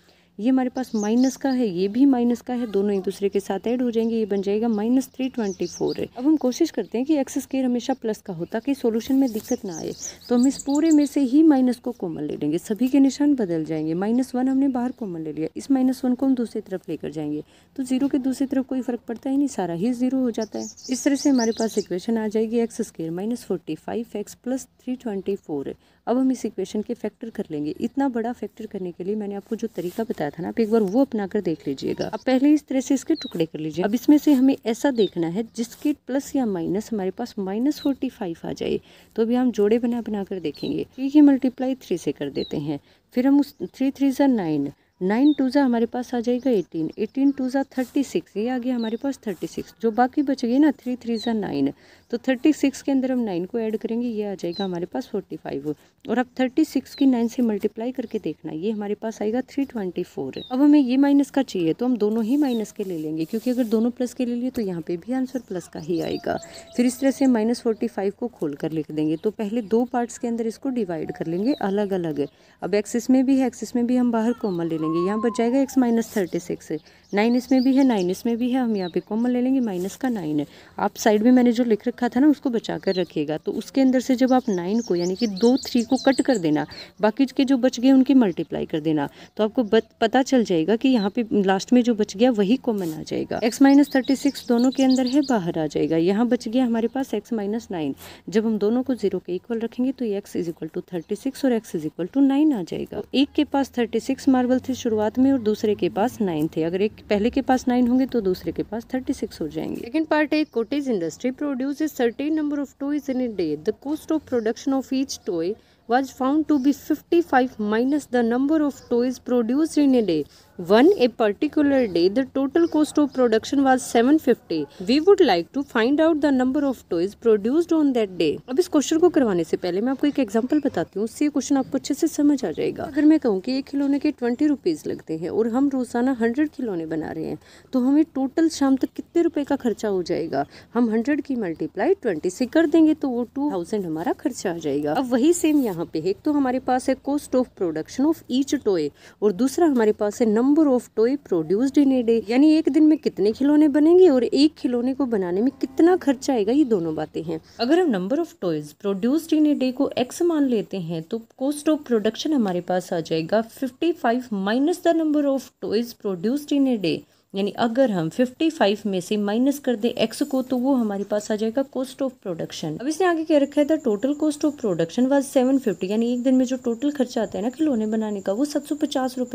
ये हमारे पास माइनस का है ये भी माइनस का है दोनों एक दूसरे के साथ ऐड हो जाएंगे ये बन जाएगा माइनस थ्री ट्वेंटी फोर है अब हम कोशिश करते हैं कि एक्स स्केयर हमेशा प्लस का होता कि सॉल्यूशन में दिक्कत ना आए तो हम इस पूरे में से ही माइनस को कॉमन ले लेंगे सभी के निशान बदल जाएंगे माइनस वन हमने बाहर कॉमन ले लिया इस माइनस वन को हम दूसरी तरफ लेकर जाएंगे तो जीरो के दूसरी तरफ कोई फर्क पड़ता ही नहीं सारा ही जीरो हो जाता है इस तरह से हमारे पास इक्वेशन आ जाएगी x square minus forty five x plus three twenty four अब हम इस इक्वेशन के फैक्टर कर लेंगे इतना बड़ा फैक्टर करने के लिए मैंने आपको जो तरीका बताया था ना आप एक बार वो अपना कर देख लीजिएगा अब पहले इस तरह से इसके टुकड़े कर लीजिए अब इसमें से हमें ऐसा देखना है जिसके प्लस या माइनस हमारे पास माइनस फोर्टी फाइव आ जाए तो अभी हम जोड़े बना बना कर देखेंगे थ्री की मल्टीप्लाई थ्री से कर देते हैं फिर हम उस थ्री थ्री ज़ा नाइन नाइन टू ज़ा हमारे पास आ जाएगा एटीन एटीन टू ज़ा थर्टी सिक्स ये आ गया हमारे पास थर्टी सिक्स जो बाकी बच गई ना थ्री थ्री ज़ा नाइन तो थर्टी सिक्स के अंदर हम नाइन को ऐड करेंगे ये आ जाएगा हमारे पास फोर्टी फाइव और अब थर्टी सिक्स की नाइन से मल्टीप्लाई करके देखना ये हमारे पास आएगा थ्री ट्वेंटी फोर अब हमें ये माइनस का चाहिए तो हम दोनों ही माइनस के ले लेंगे क्योंकि अगर दोनों प्लस के ले लिए तो यहाँ पे भी आंसर प्लस का ही आएगा फिर इस तरह से माइनस फोर्टी फाइव को खोल कर लिख देंगे तो पहले दो पार्ट्स के अंदर इसको डिवाइड कर लेंगे अलग अलग अब एक्सिस में भी है एक्सिस में भी हम बाहर कॉमन ले लेंगे यहाँ बच जाएगा x minus thirty six nine इसमें भी है नाइन इसमें भी है हम यहाँ पे कॉमन ले लेंगे माइनस का नाइन है आप साइड में मैंने जो लिख रखा था ना उसको बचा कर रखिएगा तो उसके अंदर से जब आप नाइन को यानी कि दो थ्री को कट कर देना बाकी के जो बच गए उनकी मल्टीप्लाई कर देना तो आपको पता चल जाएगा कि यहाँ पे लास्ट में जो बच गया वही कॉमन आ जाएगा एक्स माइनस थर्टी सिक्स दोनों के अंदर है बाहर आ जाएगा यहाँ बच गया हमारे पास एक्स माइनस नाइन जब हम दोनों को जीरो के इक्वल रखेंगे तो x is equal to thirty six और x is equal to nine आ जाएगा एक के पास थर्टी सिक्स मार्बल थे शुरुआत में और दूसरे के पास नाइन थे अगर एक पहले के पास नाइन होंगे तो दूसरे के पास थर्टी सिक्स हो जाएंगे सेकेंड पार्ट है cottage industry produce certain number of toys in a day the cost of production of each toy found to be fifty five minus the number of toys produce in a day on a particular day the total cost of production production seven fifty we would like to find out the number of toys produced on that day अब इस question को करवाने से पहले मैं आपको एक example बताती हूँ उससे क्वेश्चन आपको अच्छे से समझ आ जाएगा अगर मैं कहूँ कि एक खिलौने के ट्वेंटी रुपीज लगते हैं और हम रोजाना हंड्रेड खिलौने बना रहे हैं तो हमें टोटल शाम तक कितने रुपए का खर्चा हो जाएगा हम हंड्रेड की मल्टीप्लाई ट्वेंटी से कर देंगे तो वो टू थाउजेंड हमारा खर्चा आ जाएगा अब वही सेम यहाँ पे है तो हमारे पास है cost of production of each toy और दूसरा हमारे पास है number number of toy produced in a day यानी एक दिन में कितने खिलौने बनेंगे और एक खिलौने को बनाने में कितना खर्चा आएगा ये दोनों बातें हैं अगर हम number of toys produced in a day को एक्स मान लेते हैं तो कॉस्ट ऑफ प्रोडक्शन हमारे पास आ जाएगा fifty five minus the number of toys produced in a day यानी अगर हम 55 में से माइनस कर दें एक्स को तो वो हमारे पास आ जाएगा कॉस्ट ऑफ प्रोडक्शन अब इसने आगे क्या रखा है total cost of production was 750 यानी एक दिन में जो टोटल खर्चा आता है ना खिलौने बनाने का वो सात सौ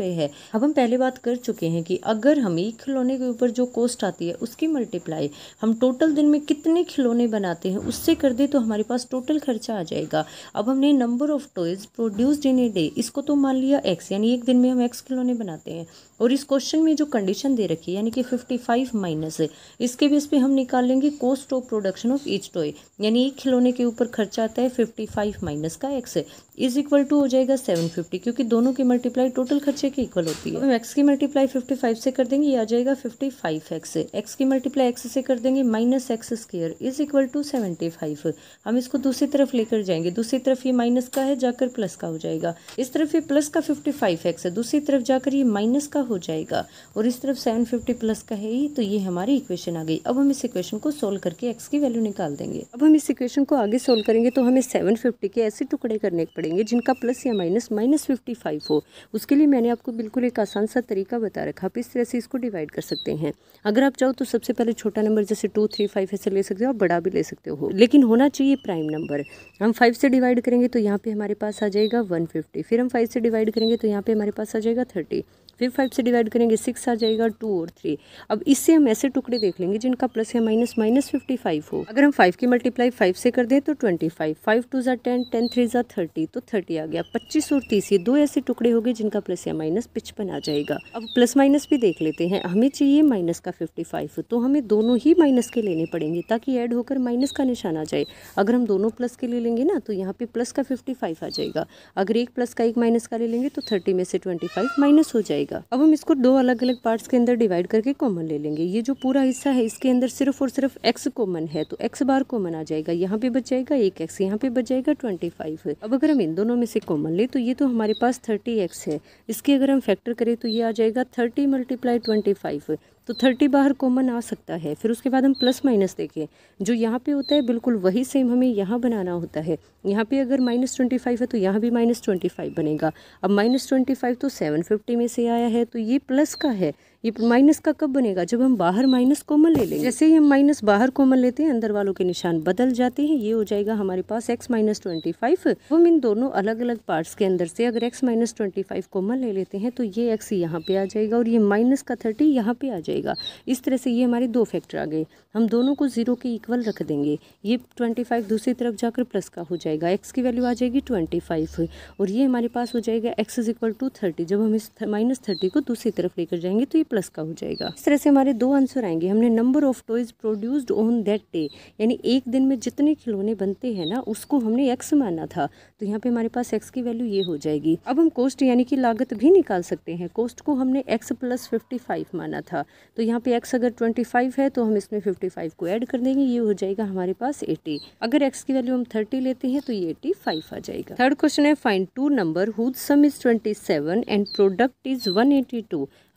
है अब हम पहले बात कर चुके हैं कि अगर हम एक खिलौने के ऊपर जो कॉस्ट आती है उसकी मल्टीप्लाई हम टोटल दिन में कितने खिलौने बनाते हैं उससे कर दे तो हमारे पास टोटल खर्चा आ जाएगा अब हमने number of toys produced in a day इसको तो मान लिया एक्स यानी एक दिन में हम एक्स खिलौने बनाते हैं और इस क्वेश्चन में जो कंडीशन दे रखी होती यानी कि फिफ्टी फाइव माइनस है इसके बेस पे हम निकाल लेंगे cost of production of each toy यानी एक खिलौने के ऊपर खर्चा आता है फिफ्टी फाइव माइनस का एक्स है इज इक्वल टू हो जाएगा सेवन फिफ्टी क्योंकि दोनों की मल्टीप्लाई टोटल खर्चे के इक्वल होती है हम एक्स की मल्टीप्लाई फिफ्टी फाइव से कर देंगे ये आ जाएगा फिफ्टी फाइव एक्स एक्स की मल्टीप्लाई एक्स से कर देंगे minus x square is equal to seventy five हम इसको दूसरी तरफ लेकर जाएंगे दूसरी तरफ ये माइनस का है जाकर प्लस का हो जाएगा इस तरफ ये प्लस का फिफ्टी फाइव एक्स है दूसरी तरफ जाकर ये माइनस का हो जाएगा और इस तरफ सेवन फिफ्टी प्लस का है ही तो ये हमारी इक्वेशन आ गई अब हम इस इक्वेशन को सोल्व करके एक्स की वैल्यू निकाल देंगे अब हम इस इक्वेशन को आगे सोल्व करेंगे तो हमें सेवन फिफ्टी के ऐसे टुकड़े करने पड़ेंगे जिनका प्लस या माइनस माइनस फिफ्टी फाइव हो उसके लिए मैंने आपको बिल्कुल एक आसान सा तरीका बता रखा आप इस तरह से इसको डिवाइड कर सकते हैं अगर आप चाहो तो सबसे पहले छोटा नंबर जैसे टू थ्री फाइव ऐसे ले सकते हो और बड़ा भी ले सकते हो लेकिन होना चाहिए प्राइम नंबर हम फाइव से डिवाइड करेंगे तो यहाँ पे हमारे पास आ जाएगा वन फिफ्टी फिर हम फाइव से डिवाइड करेंगे तो यहाँ पे हमारे पास आ जाएगा थर्टी फिर फाइव से डिवाइड करेंगे सिक्स आ जाएगा टू और थ्री अब इससे हम ऐसे टुकड़े देख लेंगे जिनका प्लस या माइनस माइनस फिफ्टी फाइव हो अगर हम फाइव की मल्टीप्लाई फाइव से कर दें तो ट्वेंटी फाइव फाइव टू ज़ा टेन टेन थ्री ज़ा थर्टी तो थर्टी आ गया पच्चीस और तीस ये दो ऐसे टुकड़े हो गए जिनका प्लस या माइनस पिचपन आ जाएगा अब प्लस माइनस भी देख लेते हैं हमें चाहिए माइनस का फिफ्टी फाइव तो हमें दोनों ही माइनस के लेने पड़ेंगे ताकि ऐड होकर माइनस का निशान आ जाए अगर हम दोनों प्लस के ले लेंगे ना तो यहाँ पे प्लस का फिफ्टी फाइव आ जाएगा अगर एक प्लस का एक माइनस का ले लेंगे तो थर्टी में से ट्वेंटी फाइव माइनस हो जाएगा जाएगा अब हम इसको दो अलग अलग पार्ट्स के अंदर डिवाइड करके कॉमन ले लेंगे ये जो पूरा हिस्सा है इसके अंदर सिर्फ और सिर्फ एक्स कॉमन है तो एक्स बार कॉमन आ जाएगा यहाँ पे बच जाएगा एक एक्स यहाँ पे बच जाएगा ट्वेंटी फाइव अब अगर हम इन दोनों में से कॉमन ले तो ये तो हमारे पास थर्टी एक्स है इसके अगर हम फैक्टर करें तो ये आ जाएगा थर्टी मल्टीप्लाई ट्वेंटी फाइव तो थर्टी बाहर कॉमन आ सकता है फिर उसके बाद हम प्लस माइनस देखें जो यहाँ पे होता है बिल्कुल वही सेम हमें यहाँ बनाना होता है यहाँ पे अगर माइनस ट्वेंटी फाइव है तो यहाँ भी माइनस ट्वेंटी फाइव बनेगा अब माइनस ट्वेंटी फाइव तो सेवन फिफ्टी में से आया है तो ये प्लस का है ये माइनस का कब बनेगा जब हम बाहर माइनस कॉमन ले लेंगे जैसे ही हम माइनस बाहर कॉमन लेते हैं अंदर वालों के निशान बदल जाते हैं ये हो जाएगा हमारे पास एक्स माइनस ट्वेंटी फाइव हम इन दोनों अलग अलग पार्ट्स के अंदर से अगर x minus twenty five common ले लेते हैं तो ये एक्स यहाँ पे आ जाएगा और ये माइनस का थर्टी यहाँ पे आ जाएगा इस तरह से ये हमारे दो फैक्टर आ गए हम दोनों को जीरो के इक्वल रख देंगे ये ट्वेंटी फाइव दूसरी तरफ जाकर प्लस का हो जाएगा एक्स की वैल्यू आ जाएगी ट्वेंटी फाइव और ये हमारे पास हो जाएगा x is equal to thirty जब हम इस माइनस थर्टी को दूसरी तरफ लेकर जाएंगे तो ये प्लस का हो जाएगा इस तरह से हमारे दो आंसर आएंगे हमने number of toys produced on that day यानी एक दिन में जितने खिलौने बनते हैं ना उसको हमने एक्स माना था तो यहाँ पे हमारे पास एक्स की वैल्यू ये हो जाएगी अब हम कोस्ट यानी कि लागत भी निकाल सकते हैं कोस्ट को हमने एक्स प्लस फिफ्टी माना था तो यहाँ पे एक्स अगर ट्वेंटी है तो हम इसमें फिफ्टी को एड कर देंगे ये हो जाएगा हमारे पास एटी अगर एक्स की वैल्यू हम थर्टी लेते हैं तो ये एटी आ जाएगा थर्ड क्वेश्चन है find two number whose sum is twenty and product is one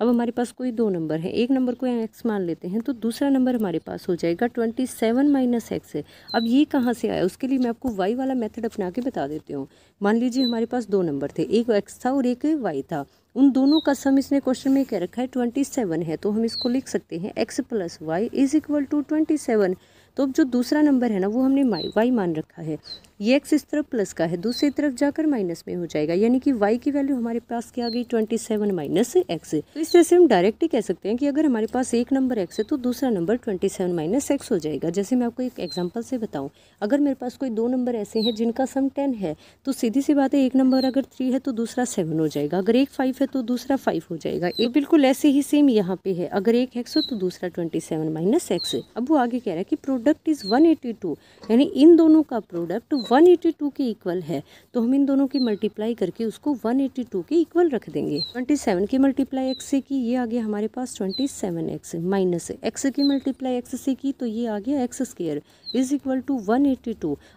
अब हमारे पास कोई दो नंबर है एक नंबर को एक्स मान लेते हैं तो दूसरा नंबर हमारे पास हो जाएगा ट्वेंटी सेवन माइनस एक्स है अब ये कहाँ से आया उसके लिए मैं आपको वाई वाला मेथड अपना के बता देती हूँ मान लीजिए हमारे पास दो नंबर थे एक एक्स था और एक वाई था उन दोनों का सम इसने क्वेश्चन में क्या रखा है ट्वेंटी सेवन है तो हम इसको लिख सकते हैं x plus y is equal to twenty seven तो अब जो दूसरा नंबर है ना वो हमने वाई मान रखा है ये एक्स इस तरफ प्लस का है दूसरी तरफ जाकर माइनस में हो जाएगा यानी कि वाई की वैल्यू हमारे पास क्या आ गई ट्वेंटी सेवन माइनस एक्स तो इस तरह से हम डायरेक्ट ही कह सकते हैं कि अगर हमारे पास एक नंबर एक्स है तो दूसरा number twenty seven minus x हो जाएगा जैसे मैं आपको एक एग्जाम्पल से बताऊँ अगर मेरे पास कोई दो नंबर ऐसे हैं जिनका सम टेन है तो सीधी सी बात है एक नंबर अगर थ्री है तो दूसरा सेवन हो जाएगा अगर एक फाइव है तो दूसरा फाइव हो जाएगा एक बिल्कुल ऐसे ही सेम यहाँ पे है अगर एक एक्स हो तो दूसरा ट्वेंटी सेवन माइनस एक्स अब वो आगे कह रहा है कि product is one eighty two यानी इन दोनों का प्रोडक्ट 182 के इक्वल है तो हम इन दोनों की मल्टीप्लाई करके उसको 182 के इक्वल रख देंगे 27 की मल्टीप्लाई एक्स से की ये आ गया हमारे पास 27x माइनस एक्स की मल्टीप्लाई एक्स से की तो ये आ गया x square is equal to one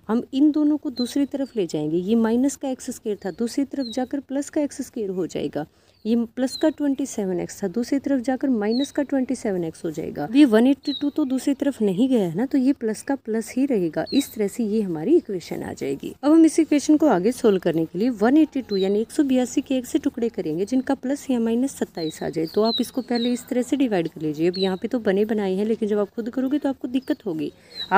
हम इन दोनों को दूसरी तरफ ले जाएंगे ये माइनस का एक्स स्केयर था दूसरी तरफ जाकर प्लस का एक्स स्केयर हो जाएगा ये प्लस का ट्वेंटी सेवन एक्स था दूसरी तरफ जाकर माइनस का ट्वेंटी सेवन एक्स हो जाएगा ये वन एट्टी टू तो दूसरी तरफ नहीं गया है ना तो ये प्लस का प्लस ही रहेगा इस तरह से ये हमारी इक्वेशन आ जाएगी अब हम इस इक्वेशन को आगे सोल्व करने के लिए वन एट्टी टू यानी एक सौ बयासी के एक से टुकड़े करेंगे जिनका प्लस या माइनस सत्ताईस आ जाए तो आप इसको पहले इस तरह से डिवाइड कर लीजिए अब यहाँ पे तो बने बनाए हैं लेकिन जब आप खुद करोगे तो आपको दिक्कत होगी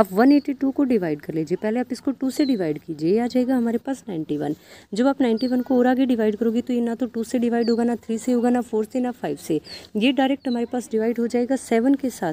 आप वन एट्टी टू को डिवाइड कर लीजिए पहले आप इसको टू से डिवाइड कीजिए आ जाएगा हमारे पास नाइन्टी वन जब आप नाइन्टी वन को और आगे डिवाइड करोगे तो ये ना तो टू से डिवाइड होगा ना थ्री से होगा ना फोर से ना फाइव से ये डायरेक्ट हमारे पास डिवाइड हो जाएगा सेवन के साथ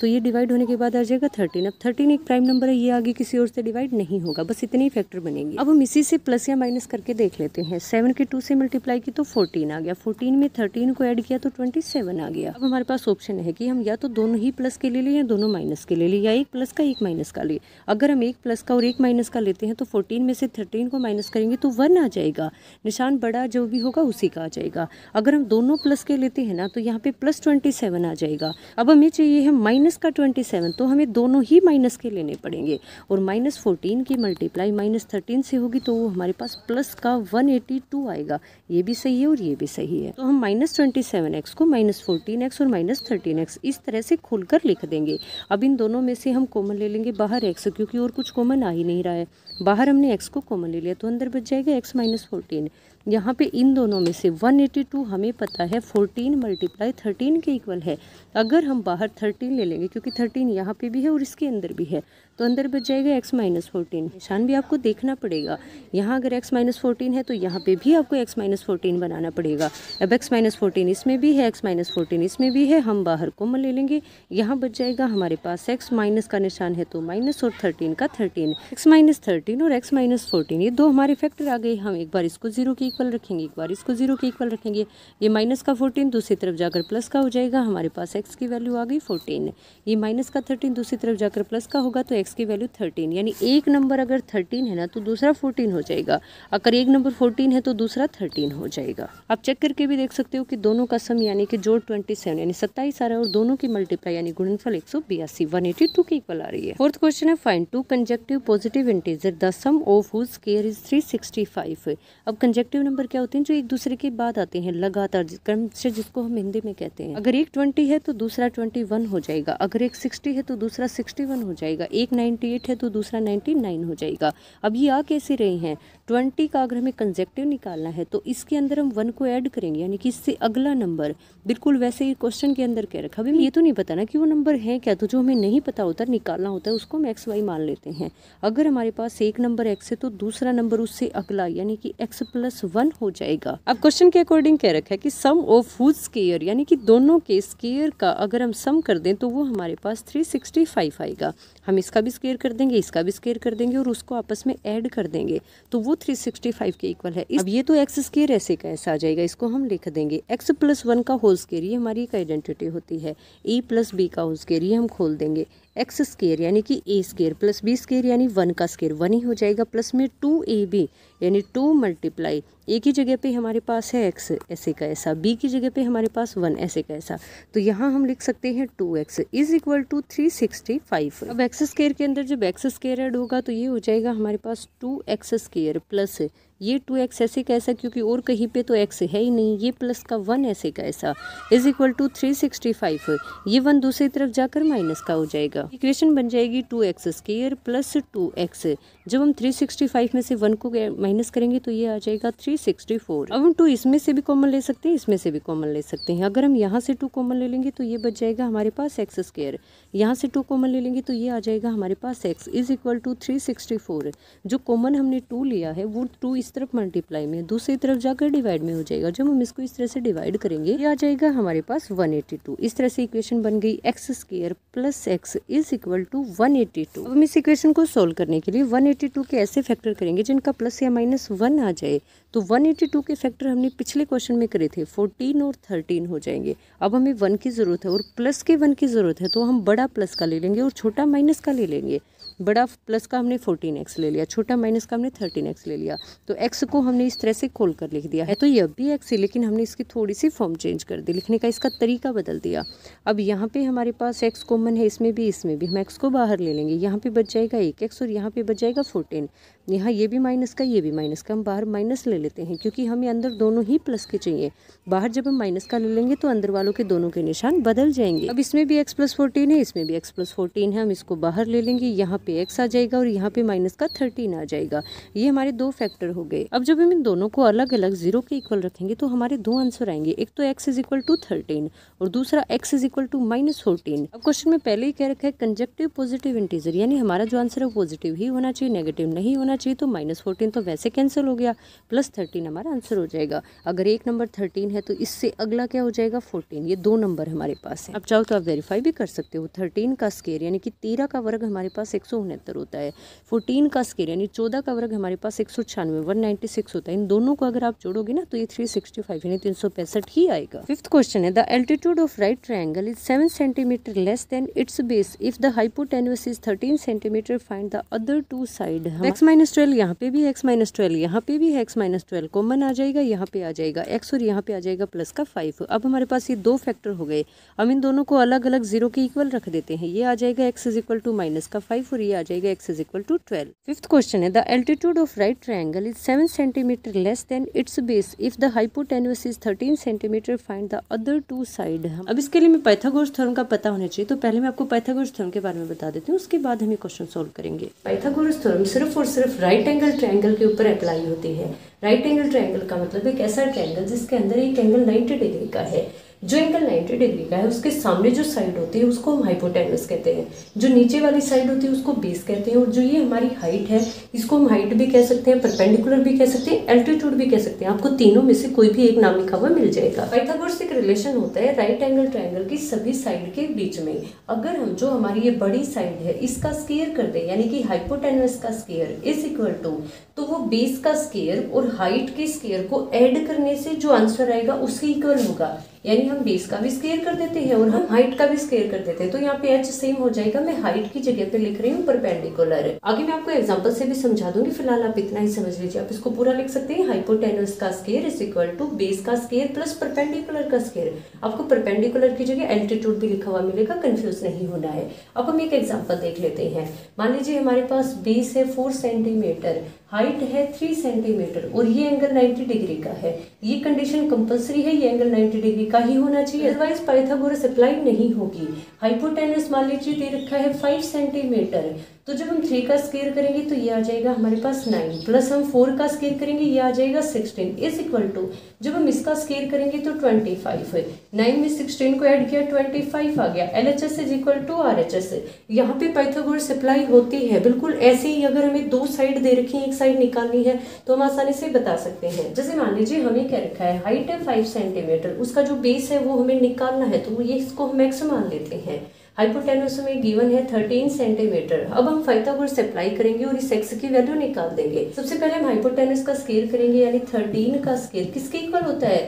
तो ये डिवाइड होने के बाद आ जाएगा थर्टीन अब थर्टीन एक प्राइम नंबर है ये आगे किसी और से डिवाइड नहीं होगा बस इतने ही फैक्टर बनेंगे अब हम इसी से प्लस या माइनस करके देख लेते हैं सेवन के टू से मल्टीप्लाई की तो फोर्टीन आ गया फोर्टीन में थर्टीन को ऐड किया तो ट्वेंटी सेवन आ गया अब हमारे पास ऑप्शन है कि हम या तो दोनों ही प्लस के ले लें या दोनों माइनस के ले लें या एक प्लस का एक माइनस का ले अगर हम एक प्लस का और एक माइनस का लेते हैं तो फोर्टीन में से थर्टीन को माइनस करेंगे तो वन आ जाएगा निशान बड़ा जो भी होगा उसी का आ जाएगा अगर हम दोनों प्लस के लेते हैं ना तो यहाँ पे प्लस ट्वेंटी सेवन आ जाएगा अब हमें चाहिए है माइनस का ट्वेंटी सेवन तो हमें दोनों ही माइनस के लेने पड़ेंगे और माइनस फोर्टीन की मल्टीप्लाई माइनस थर्टीन से होगी तो वो हमारे पास प्लस का वन एटी टू आएगा ये भी सही है और ये भी सही है तो हम माइनस ट्वेंटी सेवन एक्स को माइनस फोर्टीन एक्स और माइनस थर्टीन एक्स इस तरह से खोल कर लिख देंगे अब इन दोनों में से हम कॉमन ले लेंगे बाहर एक्स क्योंकि और कुछ कॉमन आ ही नहीं रहा है बाहर हमने एक्स को कॉमन ले लिया तो अंदर बच जाएगा एक्स माइनस फोर्टीन यहाँ पे इन दोनों में से 182 हमें पता है 14 मल्टीप्लाई थर्टीन के इक्वल है अगर हम बाहर 13 ले लेंगे क्योंकि 13 यहाँ पे भी है और इसके अंदर भी है तो अंदर बच जाएगा एक्स माइनस फोर्टीन निशान भी आपको देखना पड़ेगा यहाँ अगर एक्स माइनस फोर्टीन है तो यहाँ पे भी आपको एक्स माइनस फोर्टीन बनाना पड़ेगा अब एक्स माइनस फोर्टीन इसमें भी है एक्स माइनस फोर्टीन इसमें भी है हम बाहर कॉमन ले लेंगे यहाँ बच जाएगा हमारे पास एक्स माइनस का निशान है तो माइनस और थर्टीन का थर्टीन एक्स माइनस थर्टीन और एक्स माइनस फोर्टीन ये दो हमारे फैक्टर आ गए हम एक बार इसको जीरो के इक्वल रखेंगे एक बार इसको जीरो के इक्वल रखेंगे ये माइनस का फोर्टीन दूसरी तरफ जाकर प्लस का हो जाएगा हमारे पास एक्स की वैल्यू आ गई फोर्टीन ये माइनस का थर्टीन दूसरी तरफ जाकर प्लस का होगा तो एक्स की वैल्यू थर्टीन यानी एक नंबर अगर थर्टीन है ना तो दूसरा फोर्टीन हो जाएगा अगर एक नंबर फोर्टीन है तो दूसरा थर्टीन हो जाएगा आप चेक करके भी देख सकते हो कि दोनों का सम यानी कि जोड़ ट्वेंटी सेवन यानी सत्ताईस आ रहा है और दोनों की मल्टीप्लाई यानी गुणनफल एक सौ बयासी वन एटी टू की इक्वल आ रही है फोर्थ क्वेश्चन है find two consecutive positive integer the sum of whose square is three sixty five अब कंजेक्टिव नंबर क्या होते हैं जो एक दूसरे के बाद आते हैं लगातार क्रम से जिसको हम हिंदी में कहते हैं अगर एक ट्वेंटी है तो दूसरा ट्वेंटी वन हो जाएगा अगर एक सिक्सटी है तो दूसरा सिक्सटी वन हो जाएगा एक नाइन्टी एट है तो दूसरा नाइन्टी नाइन हो जाएगा अब ये आ कैसे रहे हैं ट्वेंटी का अगर हमें कंजेक्टिव निकालना है तो इसके अंदर हम वन को ऐड करेंगे यानी कि इससे अगला नंबर बिल्कुल वैसे ही क्वेश्चन के अंदर कह रखा हमें ये तो नहीं पता ना कि वो नंबर है क्या तो जो हमें नहीं पता होता निकालना होता है उसको हम एक्स वाई मान लेते हैं अगर हमारे पास एक नंबर एक्स है तो दूसरा नंबर उससे अगला यानी कि एक्स प्लस वन हो जाएगा अब क्वेश्चन के अकॉर्डिंग कह रखा है कि सम ऑफ फूड स्केयर यानी कि दोनों के स्केयर का अगर हम सम कर दें तो वो हमारे पास 365 आएगा हम इसका भी स्केयर कर देंगे इसका भी स्केयर कर देंगे और उसको आपस में ऐड कर देंगे तो वो थ्री सिक्सटी फाइव के इक्वल है अब ये तो एक्स स्केयर ऐसे का ऐसा आ जाएगा इसको हम लिख देंगे एक्स प्लस वन का होल स्केयर ये हमारी एक आइडेंटिटी होती है ए प्लस बी का होल स्केयर ये हम खोल देंगे एक्स स्केयर यानी कि a square plus b square यानी वन का स्केयर वन ही हो जाएगा प्लस में टू ए बी यानी टू मल्टीप्लाई ए की जगह पे हमारे पास है एक्स ऐसे का ऐसा बी की जगह पे हमारे पास वन ऐसे का ऐसा तो यहाँ हम लिख सकते हैं two x is equal to three sixty five अब एक्स स्केयर के अंदर जब एक्स स्केयर एड होगा तो ये हो जाएगा हमारे पास टू एक्स स्केयर प्लस ये टू एक्स ऐसे का ऐसा क्योंकि और कहीं पे तो एक्स है ही नहीं ये प्लस का वन ऐसे का ऐसा is equal to three sixty five ये वन दूसरी तरफ जाकर माइनस का हो जाएगा इक्वेशन बन जाएगी two x square plus two x जब हम थ्री सिक्सटी फाइव में से वन को माइनस करेंगे तो ये आ जाएगा थ्री सिक्सटी फोर अब हम टू इसमें से भी कॉमन ले सकते हैं इसमें से भी कॉमन ले सकते हैं अगर हम यहाँ से टू कॉमन ले लेंगे तो ये बच जाएगा हमारे पास एक्स स्केयर यहाँ से टू कॉमन ले लेंगे तो ये आ जाएगा हमारे पास x is equal to three sixty four जो कॉमन हमने टू लिया है वो टू इस तरफ मल्टीप्लाई में दूसरी तरफ जाकर डिवाइड में हो जाएगा जब हम इसको इस तरह से डिवाइड करेंगे ये आ जाएगा हमारे पास वन एटी टू इस तरह से इक्वेशन बन गई x square plus x is equal to one eighty two हम इस इक्वेशन को सोल्व करने के लिए वन एटी टू के ऐसे फैक्टर करेंगे जिनका प्लस या माइनस वन आ जाए तो वन एटी टू के फैक्टर हमने पिछले क्वेश्चन में करे थे फोर्टीन और थर्टीन हो जाएंगे अब हमें वन की ज़रूरत है और प्लस के वन की ज़रूरत है तो हम बड़ा बड़ा प्लस का ले लेंगे और छोटा माइनस का ले लेंगे बड़ा प्लस का हमने फोर्टीन एक्स ले लिया छोटा माइनस का हमने थर्टीन एक्स ले लिया तो एक्स को हमने इस तरह से खोल कर लिख दिया है तो ये भी एक्स है लेकिन हमने इसकी थोड़ी सी फॉर्म चेंज कर दी लिखने का इसका तरीका बदल दिया अब यहाँ पे हमारे पास एक्स कॉमन है इसमें भी इसमें भी हम एक्स को बाहर ले लेंगे यहाँ पे बच जाएगा एक एक्स और यहाँ पर बच जाएगा फोर्टीन यहाँ ये भी माइनस का ये भी माइनस का हम बाहर माइनस ले लेते हैं क्योंकि हमें अंदर दोनों ही प्लस के चाहिए बाहर जब हम माइनस का ले लेंगे तो अंदर वालों के दोनों के निशान बदल जाएंगे अब इसमें भी एक्स प्लस फोर्टीन है इसमें भी एक्स प्लस फोर्टीन है हम इसको बाहर ले लेंगे यहाँ पे एक्स आ जाएगा और यहाँ पे माइनस का थर्टीन आ जाएगा ये हमारे दो फैक्टर हो गए अब जब हम इन दोनों को अलग अलग जीरो के इक्वल रखेंगे तो हमारे दो आंसर आएंगे एक तो x is equal to thirteen और दूसरा x is equal to minus fourteen अब क्वेश्चन में पहले ही कह रखा है कंजेक्टिव पॉजिटिव इंटीजर यानी हमारा जो आंसर है पॉजिटिव ही होना चाहिए नेगेटिव नहीं होना चाहिए तो माइनस फोर्टीन तो वैसे कैंसिल हो गया प्लस थर्टीन हमारा आंसर हो जाएगा अगर एक नंबर थर्टीन है तो इससे अगला क्या हो जाएगा फोर्टीन ये दो नंबर हमारे पास है अब चाहो तो आप वेरीफाई भी कर सकते हो थर्टीन का स्केयर यानी कि तेरह का वर्ग हमारे पास एक सौ सौ उनहत्तर होता है फोर्टीन का स्केल यानी चौदह का वर्ग हमारे पास एक सौ छियानवे वन नाइन्टी सिक्स होता है इन दोनों को अगर आप जोड़ोगे ना तो ये थ्री सिक्सटी फाइव यानी तीन सौ पैंसठ ही आएगा फिफ्थ क्वेश्चन है the altitude of right triangle is seven centimetre less than its base if the hypotenuse is thirteen centimetre find the other two side x minus twelve यहाँ पे भी एक्स माइनस ट्वेल्व यहाँ पे भी x minus twelve common आ जाएगा यहाँ पे आ जाएगा एक्स और यहाँ पे आ जाएगा प्लस का फाइव अब हमारे पास ये दो फैक्टर हो गए हम इन दोनों को अलग अलग जीरो के इक्वल रख देते हैं ये आ जाएगा x is equal to minus का फाइव और भी आ जाएगा x is equal to twelve fifth question है the altitude of right triangle is seven centimetre less than its base if the hypotenuse is thirteen centimetre find the other two side अब इसके लिए मैं Pythagoras theorem का पता होना चाहिए तो पहले मैं आपको पैथागोरस थ्योरम के बारे में बता देती हूँ उसके बाद हम ये क्वेश्चन सोल्व करेंगे पैथागोरस थ्योरम सिर्फ और सिर्फ राइट एंगल ट्राइंगल के ऊपर अप्लाई होती है राइट एंगल ट्राइंगल का मतलब एक ऐसा ट्राइंगल जिसके अंदर एक एंगल नाइन्टी डिग्री का है जो एंगल 90 डिग्री का है उसके सामने जो साइड होती है उसको हम हाइपोटेनस कहते हैं जो नीचे वाली साइड होती है उसको बेस कहते हैं और जो ये हमारी हाइट है इसको हम हाइट भी कह सकते हैं परपेंडिकुलर भी कह सकते हैं एल्टीट्यूड भी कह सकते हैं आपको तीनों में से कोई भी एक नाम लिखा हुआ मिल जाएगा पाइथागोरस एक रिलेशन होता है राइट एंगल ट्राइंगल की सभी साइड के बीच में अगर हम जो हमारी ये बड़ी साइड है इसका स्केयर कर दें यानी कि हाइपोटेनस का स्केयर इज इक्वल टू तो वो बेस का स्केयर और हाइट के स्केयर को एड करने से जो आंसर आएगा उसके इक्वल होगा यानी हम बेस का भी स्केयर कर देते हैं और हम हाइट का भी स्केयर कर देते हैं तो यहाँ पे एच सेम हो जाएगा मैं हाइट की जगह पे लिख रही हूँ परपेंडिकुलर आगे मैं आपको एग्जाम्पल से भी समझा दूंगी फिलहाल आप इतना ही समझ लीजिए आप इसको पूरा लिख सकते हैं हाइपोटेनस का square is equal to base का स्केयर प्लस परपेंडिकुलर का स्केयर आपको परपेंडिकुलर की जगह एल्टीट्यूड भी लिखा हुआ मिलेगा कंफ्यूज नहीं होना है अब हम एक एग्जाम्पल देख लेते हैं मान लीजिए हमारे पास बेस है फोर सेंटीमीटर हाइट है थ्री सेंटीमीटर और ये एंगल नाइन्टी डिग्री का है ये कंडीशन कंपलसरी है ये एंगल नाइन्टी डिग्री का ही होना चाहिए अदरवाइज पाइथागोरस अप्लाई नहीं होगी हाइपोटेनस मान लीजिए दे रखा है फाइव सेंटीमीटर तो जब हम थ्री का स्केयर करेंगे तो ये आ जाएगा हमारे पास नाइन प्लस हम फोर का स्केयर करेंगे ये आ जाएगा सिक्सटीन इज इक्वल टू जब हम इसका स्केयर करेंगे तो ट्वेंटी फाइव है नाइन में सिक्सटीन को ऐड किया ट्वेंटी फाइव आ गया L H S is equal to R H S यहाँ पे पाइथागोरस सप्लाई होती है बिल्कुल ऐसे ही अगर हमें दो साइड दे रखी है एक साइड निकालनी है तो हम आसानी से बता सकते हैं जैसे मान लीजिए हमें क्या रखा है हाइट है फाइव सेंटीमीटर उसका जो बेस है वो हमें निकालना है तो ये इसको हम एक्स मान लेते हैं हाइपोटेनस में गिवन है 13 सेंटीमीटर अब हम फाइथागोरस अप्लाई करेंगे और इस एक्स की वैल्यू निकाल देंगे सबसे पहले हम हाइपोटेनस का स्केयर करेंगे यानी थर्टीन का स्केयर किसके इक्वल होता है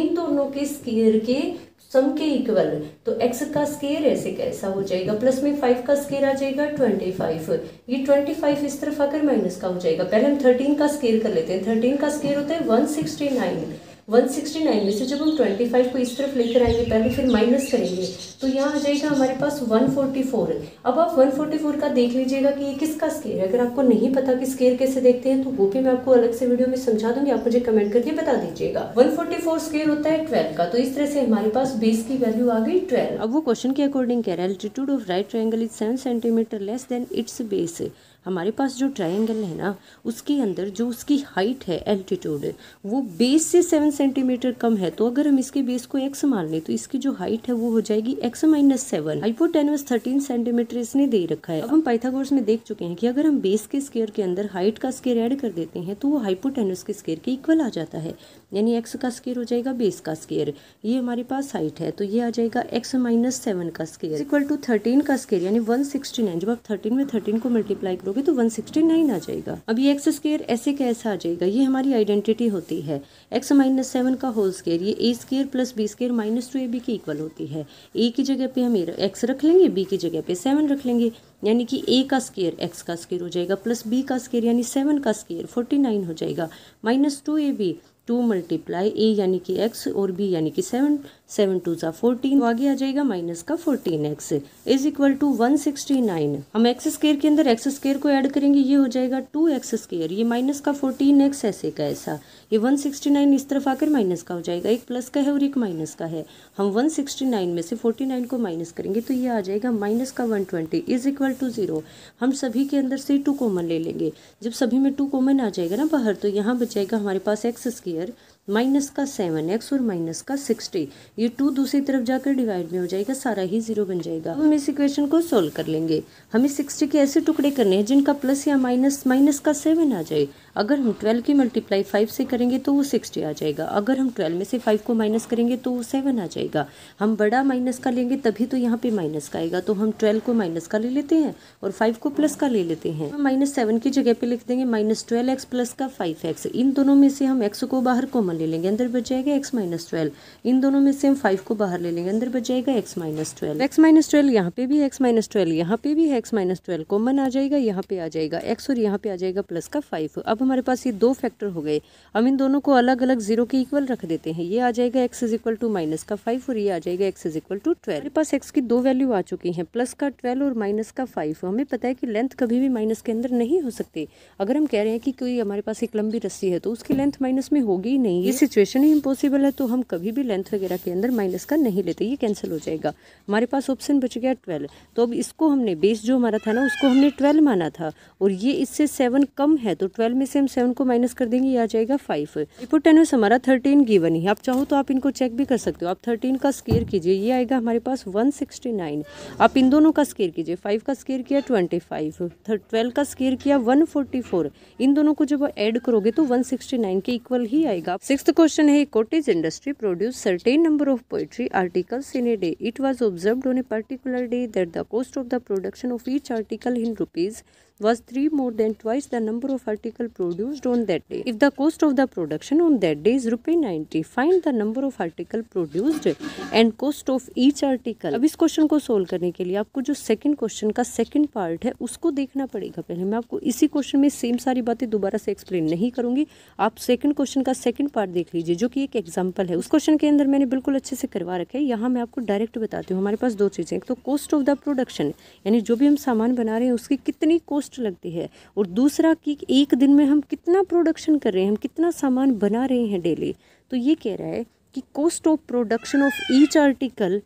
इन दोनों के स्केयर के सम के इक्वल तो एक्स का स्केयर ऐसे कैसा हो जाएगा प्लस में फाइव का स्केयर आ जाएगा ट्वेंटी फाइव ये ट्वेंटी फाइव इस तरफ आकर माइनस का हो जाएगा पहले हम थर्टीन का स्केयर कर लेते हैं थर्टीन का स्केयर होता है वन सिक्सटी नाइन 169 में से जब हम 25 को इस तरफ लेकर आएंगे पहले फिर माइनस करेंगे तो यहाँ आ जाएगा हमारे पास 144 अब आप 144 का देख लीजिएगा कि ये किसका स्केयर है अगर आपको नहीं पता कि स्केयर कैसे देखते हैं तो वो भी मैं आपको अलग से वीडियो में समझा दूंगी आप मुझे कमेंट करके बता दीजिएगा फोर स्केयर होता है ट्वेल्व का तो इस तरह से हमारे पास बेस की वैल्यू आ गई ट्वेल्व अब वो क्वेश्चन के अकॉर्डिंग कह रहा है altitude of right triangle is seven centimetre less than its base हमारे पास जो ट्रायंगल है ना उसके अंदर जो उसकी हाइट है एल्टीट्यूड वो बेस से सेवन सेंटीमीटर कम है तो अगर हम इसके बेस को एक्स मान लें तो इसकी जो हाइट है वो हो जाएगी x minus seven hypotenuse thirteen centimetre इसने दे रखा है अब हम पाइथागोरस में देख चुके हैं कि अगर हम बेस के स्केयर के अंदर हाइट का स्केयर एड कर देते हैं तो वो हाइपोटेनस के स्केयर के इक्वल आ जाता है यानी एक्स का स्केयर हो जाएगा बेस का स्केयर ये हमारे पास हाइट है तो ये आ जाएगा एक्स माइनस सेवन का स्केयर इक्वल टू थर्टीन का स्केयर यानी वन सिक्सटी नाइन जब आप थर्टीन में थर्टीन को मल्टीप्लाई करोगे तो वन सिक्सटी नाइन आ जाएगा अब ये एक्स स्केयर ऐसे कैसा आ जाएगा ये हमारी आइडेंटिटी होती है एक्स माइनस सेवन का होल स्केयर ये a square plus b square minus two a b की इक्वल होती है ए की जगह पे हम एक्स रख लेंगे बी की जगह पे सेवन रख लेंगे यानी कि ए का स्केयर एक्स का स्केयर हो जाएगा प्लस बी का स्केयर यानी सेवन का स्केयर फोर्टी नाइन हो जाएगा minus two a b two multiply a यानी कि एक्स और बी यानी कि सेवन सेवन टू सा फोर्टीन तो आगे आ जाएगा माइनस का fourteen x is equal to one sixty nine हम एक्स स्केयर के अंदर एक्स स्केयर को ऐड करेंगे ये हो जाएगा टू एक्स स्केयर ये माइनस का फोर्टीन एक्स ऐसे का ऐसा ये 169 इस तरफ आकर माइनस का हो जाएगा एक प्लस का है और एक माइनस का है हम 169 में से 49 को माइनस करेंगे तो ये आ जाएगा माइनस का 120 twenty is equal to zero हम सभी के अंदर से टू कॉमन ले लेंगे जब सभी में टू कॉमन आ जाएगा ना बाहर तो यहाँ बच जाएगा हमारे पास एक्स स्क्र माइनस का सेवन एक्स और माइनस का सिक्सटी ये टू दूसरी तरफ जाकर डिवाइड में हो जाएगा सारा ही जीरो बन जाएगा हम इस इक्वेशन को सोल्व कर लेंगे हमें सिक्सटी के ऐसे टुकड़े करने हैं जिनका प्लस या माइनस माइनस का सेवन आ जाए अगर हम ट्वेल्व की मल्टीप्लाई फाइव से करेंगे तो वो सिक्सटी आ जाएगा अगर हम ट्वेल्व में से फाइव को माइनस करेंगे तो वो सेवन आ जाएगा हम बड़ा माइनस का लेंगे तभी तो यहाँ पे माइनस का आएगा तो हम ट्वेल्व को माइनस का ले लेते हैं और फाइव को प्लस का ले लेते हैं हम माइनस सेवन की जगह पे लिख देंगे माइनस ट्वेल्व एक्स प्लस का फाइव एक्स इन दोनों में से हम एक्स को बाहर कॉमन कॉमन ले लेंगे अंदर बच जाएगा एक्स माइनस ट्वेल्व इन दोनों में से हम फाइव को बाहर ले लेंगे अंदर बच जाएगा x minus twelve x minus twelve यहाँ पे भी एक्स माइनस ट्वेल्व यहाँ पे भी एक्स माइनस ट्वेल्व कॉमन आ जाएगा यहाँ पे आ जाएगा एक्स और यहाँ पे आ जाएगा प्लस का फाइव अब हमारे पास ये दो फैक्टर हो गए हम इन दोनों को अलग अलग जीरो के इक्वल रख देते हैं ये आ जाएगा x is equal to minus का फाइव और ये आ जाएगा x is equal to twelve हमारे पास एक्स की दो वैल्यू आ चुकी हैं प्लस का ट्वेल्व और माइनस का फाइव हमें पता है कि लेंथ कभी भी माइनस के अंदर नहीं हो सकती अगर हम कह रहे हैं कि कोई हमारे पास एक लंबी रस्सी है तो उसकी लेंथ माइनस में होगी ही नहीं ये सिचुएशन ही इम्पॉसिबल है तो हम कभी भी लेंथ वगैरह के अंदर माइनस का नहीं लेते ये कैंसिल हो जाएगा हमारे पास ऑप्शन बच गया ट्वेल्व तो अब इसको हमने बेस जो हमारा था ना उसको हमने ट्वेल्व माना था और ये इससे सेवन कम है तो ट्वेल्व में से हम सेवन को माइनस कर देंगे ये आ जाएगा फाइव इपोटेनस हमारा थर्टीन गिवन ही आप चाहो तो आप इनको चेक भी कर सकते हो आप थर्टीन का स्केयर कीजिए ये आएगा हमारे पास वन आप इन दोनों का स्केयर कीजिए फाइव का स्केयर किया ट्वेंटी फाइव ट्वेल्व का स्केयर किया वन फोर्टी फोर इन दोनों को जब ऐड करोगे तो वन सिक्सटी नाइन के इक्वल ही आएगा Sixth question Hey, cottage industry produced certain number of poetry articles in a day. It was observed on a particular day that the cost of the production of each article in rupees was 3 more than twice the number of article produced on that day. If the cost of the production on that day is रुपये ninety find the number of article produced and cost of each article अब इस question को solve करने के लिए आपको जो second question का सेकंड पार्ट है उसको देखना पड़ेगा पहले मैं आपको इसी क्वेश्चन में सेम सारी बातें दोबारा से एक्सप्लेन नहीं करूंगी आप सेकंड क्वेश्चन का सेकंड पार्ट देख लीजिए जो कि एक एग्जाम्पल है उस क्वेश्चन के अंदर मैंने बिल्कुल अच्छे से करवा रखा है यहाँ मैं आपको डायरेक्ट बताती हूँ हमारे पास दो चीज़ें एक तो कॉस्ट ऑफ द प्रोडक्शन यानी जो भी हम सामान बना रहे हैं उसकी कितनी कॉस्ट कॉस्ट लगती है और दूसरा कि एक दिन में हम कितना प्रोडक्शन कर रहे हैं हम कितना सामान बना रहे हैं डेली तो ये कह रहा है कि cost of production of each article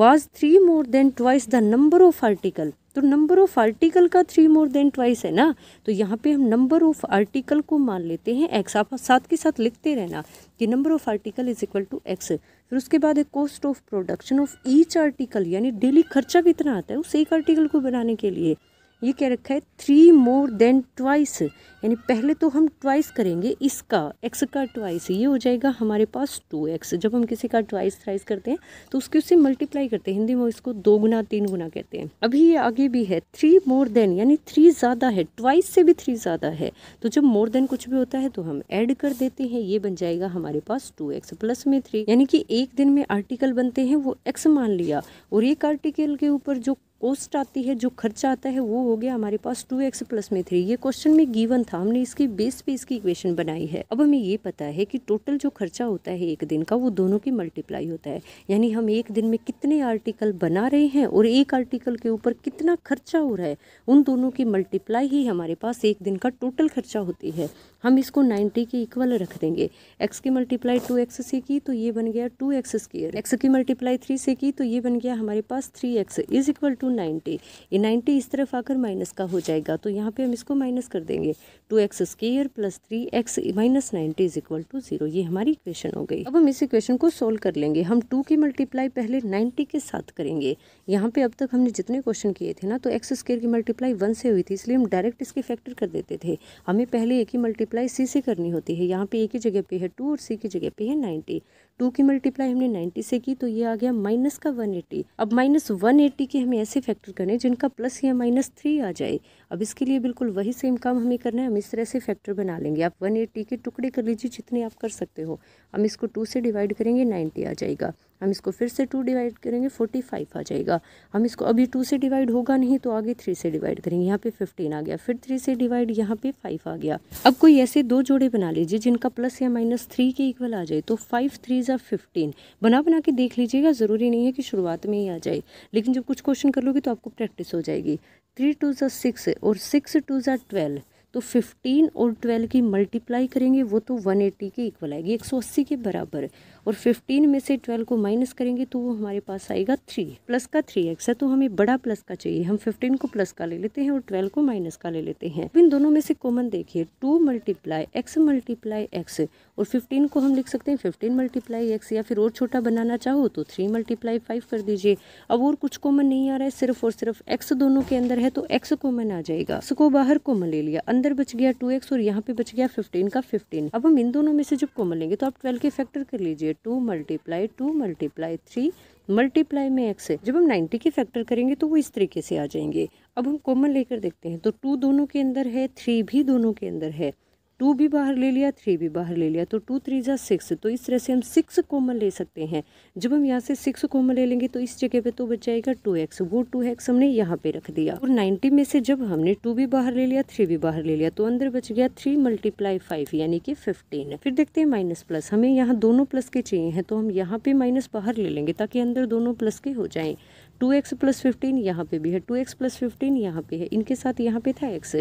was three more than twice the number of article तो नंबर ऑफ आर्टिकल का थ्री मोर देन ट्वाइस है ना तो यहाँ पे हम नंबर ऑफ आर्टिकल को मान लेते हैं एक्स आप साथ के साथ लिखते रहना कि number of article is equal to x फिर उसके बाद एक cost of production of each article यानी डेली खर्चा कितना आता है उस एक आर्टिकल को बनाने के लिए ये क्या रखा है थ्री मोर देन ट्वाइस यानी पहले तो हम ट्वाइस करेंगे इसका एक्स का ट्वाइस ये हो जाएगा हमारे पास टू एक्स जब हम किसी का ट्वाइस थ्राइस करते हैं तो उसके उससे मल्टीप्लाई करते हैं हिंदी में इसको दो गुना तीन गुना कहते हैं अभी ये आगे भी है थ्री मोर देन यानी थ्री ज़्यादा है ट्वाइस से भी थ्री ज़्यादा है तो जब मोर देन कुछ भी होता है तो हम ऐड कर देते हैं ये बन जाएगा हमारे पास टू एक्स प्लस में थ्री यानी कि एक दिन में आर्टिकल बनते हैं वो एक्स मान लिया और एक आर्टिकल के ऊपर जो कॉस्ट आती है जो खर्चा आता है वो हो गया हमारे पास टू एक्स प्लस में थ्री ये क्वेश्चन में गिवन था हमने इसके बेस पे इसकी इक्वेशन बनाई है अब हमें ये पता है कि टोटल जो खर्चा होता है एक दिन का वो दोनों की मल्टीप्लाई होता है यानी हम एक दिन में कितने आर्टिकल बना रहे हैं और एक आर्टिकल के ऊपर कितना खर्चा हो रहा है उन दोनों की मल्टीप्लाई ही हमारे पास एक दिन का टोटल खर्चा होती है हम इसको नाइन्टी के इक्वल रख देंगे एक्स की मल्टीप्लाई टू एक्स से की तो ये बन गया टू एक्स स्केयर एक्स की मल्टीप्लाई थ्री से की तो ये बन गया हमारे पास three x is equal to ninety ये नाइन्टी इस तरफ आकर माइनस का हो जाएगा तो यहाँ पे हम इसको माइनस कर देंगे two x square plus three x minus ninety is equal to zero ये हमारी इक्वेशन हो गई अब हम इस इक्वेशन को सोल्व कर लेंगे हम टू की मल्टीप्लाई पहले नाइन्टी के साथ करेंगे यहाँ पे अब तक हमने जितने क्वेश्चन किए थे ना तो एक्स स्केयर की मल्टीप्लाई वन से हुई थी इसलिए हम डायरेक्ट इसके फैक्टर कर देते थे हमें पहले ए की मल्टीप्लाई सी से करनी होती है यहाँ पे ए की जगह पे है टू और सी की जगह पे है नाइन्टी टू की मल्टीप्लाई हमने नाइन्टी से की तो ये आ गया माइनस का वन एटी अब माइनस वन एटी के हमें ऐसे फैक्टर करने जिनका प्लस या माइनस थ्री आ जाए अब इसके लिए बिल्कुल वही सेम काम हमें करना है इस तरह से फैक्टर बना लेंगे आप वन एट्टी के टुकड़े कर लीजिए जितने आप कर सकते हो हम इसको टू से डिवाइड करेंगे नाइन्टी आ जाएगा हम इसको फिर से टू डिवाइड करेंगे फोर्टी फाइव आ जाएगा हम इसको अभी टू से डिवाइड होगा नहीं तो आगे थ्री से डिवाइड करेंगे यहाँ पे फिफ्टीन आ गया फिर थ्री से डिवाइड यहाँ पे फाइव आ गया अब कोई ऐसे दो जोड़े बना लीजिए जिनका प्लस या माइनस थ्री के इक्वल आ जाए तो फाइव थ्री या फिफ्टीन बना बना के देख लीजिएगा ज़रूरी नहीं है कि शुरुआत में ही आ जाए लेकिन जब कुछ क्वेश्चन कर लोगे तो आपको प्रैक्टिस हो जाएगी थ्री टू ज़ा सिक्स और सिक्स टू ज़ा ट्वेल्व तो 15 और 12 की मल्टीप्लाई करेंगे वो तो 180 के इक्वल आएगी 180 के बराबर और फिफ्टीन में से ट्वेल्व को माइनस करेंगे तो वो हमारे पास आएगा थ्री प्लस का थ्री एक्स है तो हमें बड़ा प्लस का चाहिए हम फिफ्टीन को प्लस का ले लेते हैं और ट्वेल्व को माइनस का ले लेते हैं इन दोनों में से कॉमन देखिए two multiply x multiply x और फिफ्टीन को हम लिख सकते हैं फिफ्टीन मल्टीप्लाई एक्स या फिर और छोटा बनाना चाहो तो थ्री मल्टीप्लाई फाइव कर दीजिए अब और कुछ कॉमन नहीं आ रहा है सिर्फ और सिर्फ एक्स दोनों के अंदर है तो एक्स कॉमन आ जाएगा उसको बाहर कॉमन ले लिया अंदर बच गया टू एक्स और यहाँ पे बच गया फिफ्टीन का फिफ्टीन अब हम इन दोनों में से जब कॉमन लेंगे तो आप ट्वेल्व के फैक्टर कर लीजिए करेंगे two multiply two multiply three multiply में एक्स है जब हम नाइन्टी के फैक्टर करेंगे तो वो इस तरीके से आ जाएंगे अब हम कॉमन लेकर देखते हैं तो टू दोनों के अंदर है थ्री भी दोनों के अंदर है टू भी बाहर ले लिया थ्री भी बाहर ले लिया तो टू थ्री ज़ा सिक्स तो इस तरह से हम सिक्स कॉमन ले सकते हैं जब हम यहाँ से सिक्स कॉमन ले लेंगे तो इस जगह पे तो बच जाएगा टू एक्स वो टू एक्स हमने यहाँ पे रख दिया और नाइन्टी में से जब हमने टू भी बाहर ले लिया थ्री भी बाहर ले लिया तो अंदर बच गया थ्री मल्टीप्लाई फाइव यानी कि फिफ्टीन फिर देखते हैं माइनस प्लस हमें यहाँ दोनों प्लस के चाहिए हैं तो हम यहाँ पे माइनस बाहर ले लेंगे ताकि अंदर दोनों प्लस के हो जाए टू एक्स प्लस फिफ्टीन यहाँ पे भी है टू एक्स प्लस फिफ्टीन यहाँ पे है इनके साथ यहाँ पे था एक्स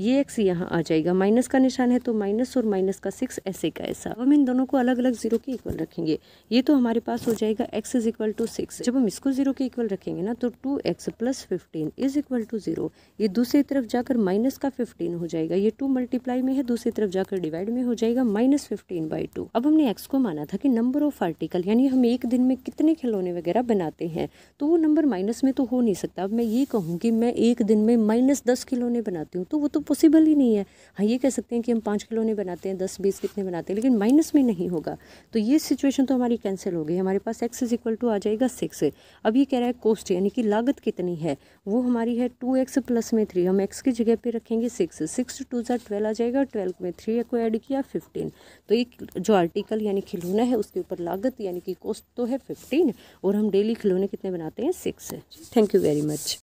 ये एक्स यहाँ आ जाएगा माइनस का निशान है तो माइनस और माइनस का सिक्स ऐसे का ऐसा हम इन दोनों को अलग अलग जीरो के इक्वल रखेंगे ये तो हमारे पास हो जाएगा x is equal to six जब हम इसको जीरो के इक्वल रखेंगे ना तो two x plus fifteen is equal to zero ये दूसरी तरफ जाकर माइनस का फिफ्टीन हो जाएगा ये टू मल्टीप्लाई में है दूसरी तरफ जाकर डिवाइड में हो जाएगा माइनस फिफ्टीन बाई टू अब हमने एक्स को माना था कि नंबर ऑफ आर्टिकल यानी हम एक दिन में कितने खिलौने वगैरह बनाते हैं तो वो नंबर माइनस में तो हो नहीं सकता अब मैं ये कहूँ कि मैं एक दिन में माइनस दस खिलौने बनाती हूँ तो वो तो पॉसिबल ही नहीं है हाँ ये कह सकते हैं कि हम पाँच खिलौने बनाते हैं दस बीस कितने बनाते हैं लेकिन माइनस में नहीं होगा तो ये सिचुएशन तो हमारी कैंसिल हो गई हमारे पास एक्स इज इक्वल टू आ जाएगा सिक्स अब ये कह रहा है कोस्ट यानी कि लागत कितनी है वो हमारी है टू एक्स प्लस में थ्री हम एक्स की जगह पर रखेंगे सिक्स सिक्स टू जो ट्वेल्व आ जाएगा ट्वेल्व में थ्री को ऐड किया फिफ्टीन तो एक जो आर्टिकल यानी खिलौना है उसके ऊपर लागत यानी कि कॉस्ट तो है फिफ्टीन और हम डेली खिलौने कितने बनाते हैं six thank you very much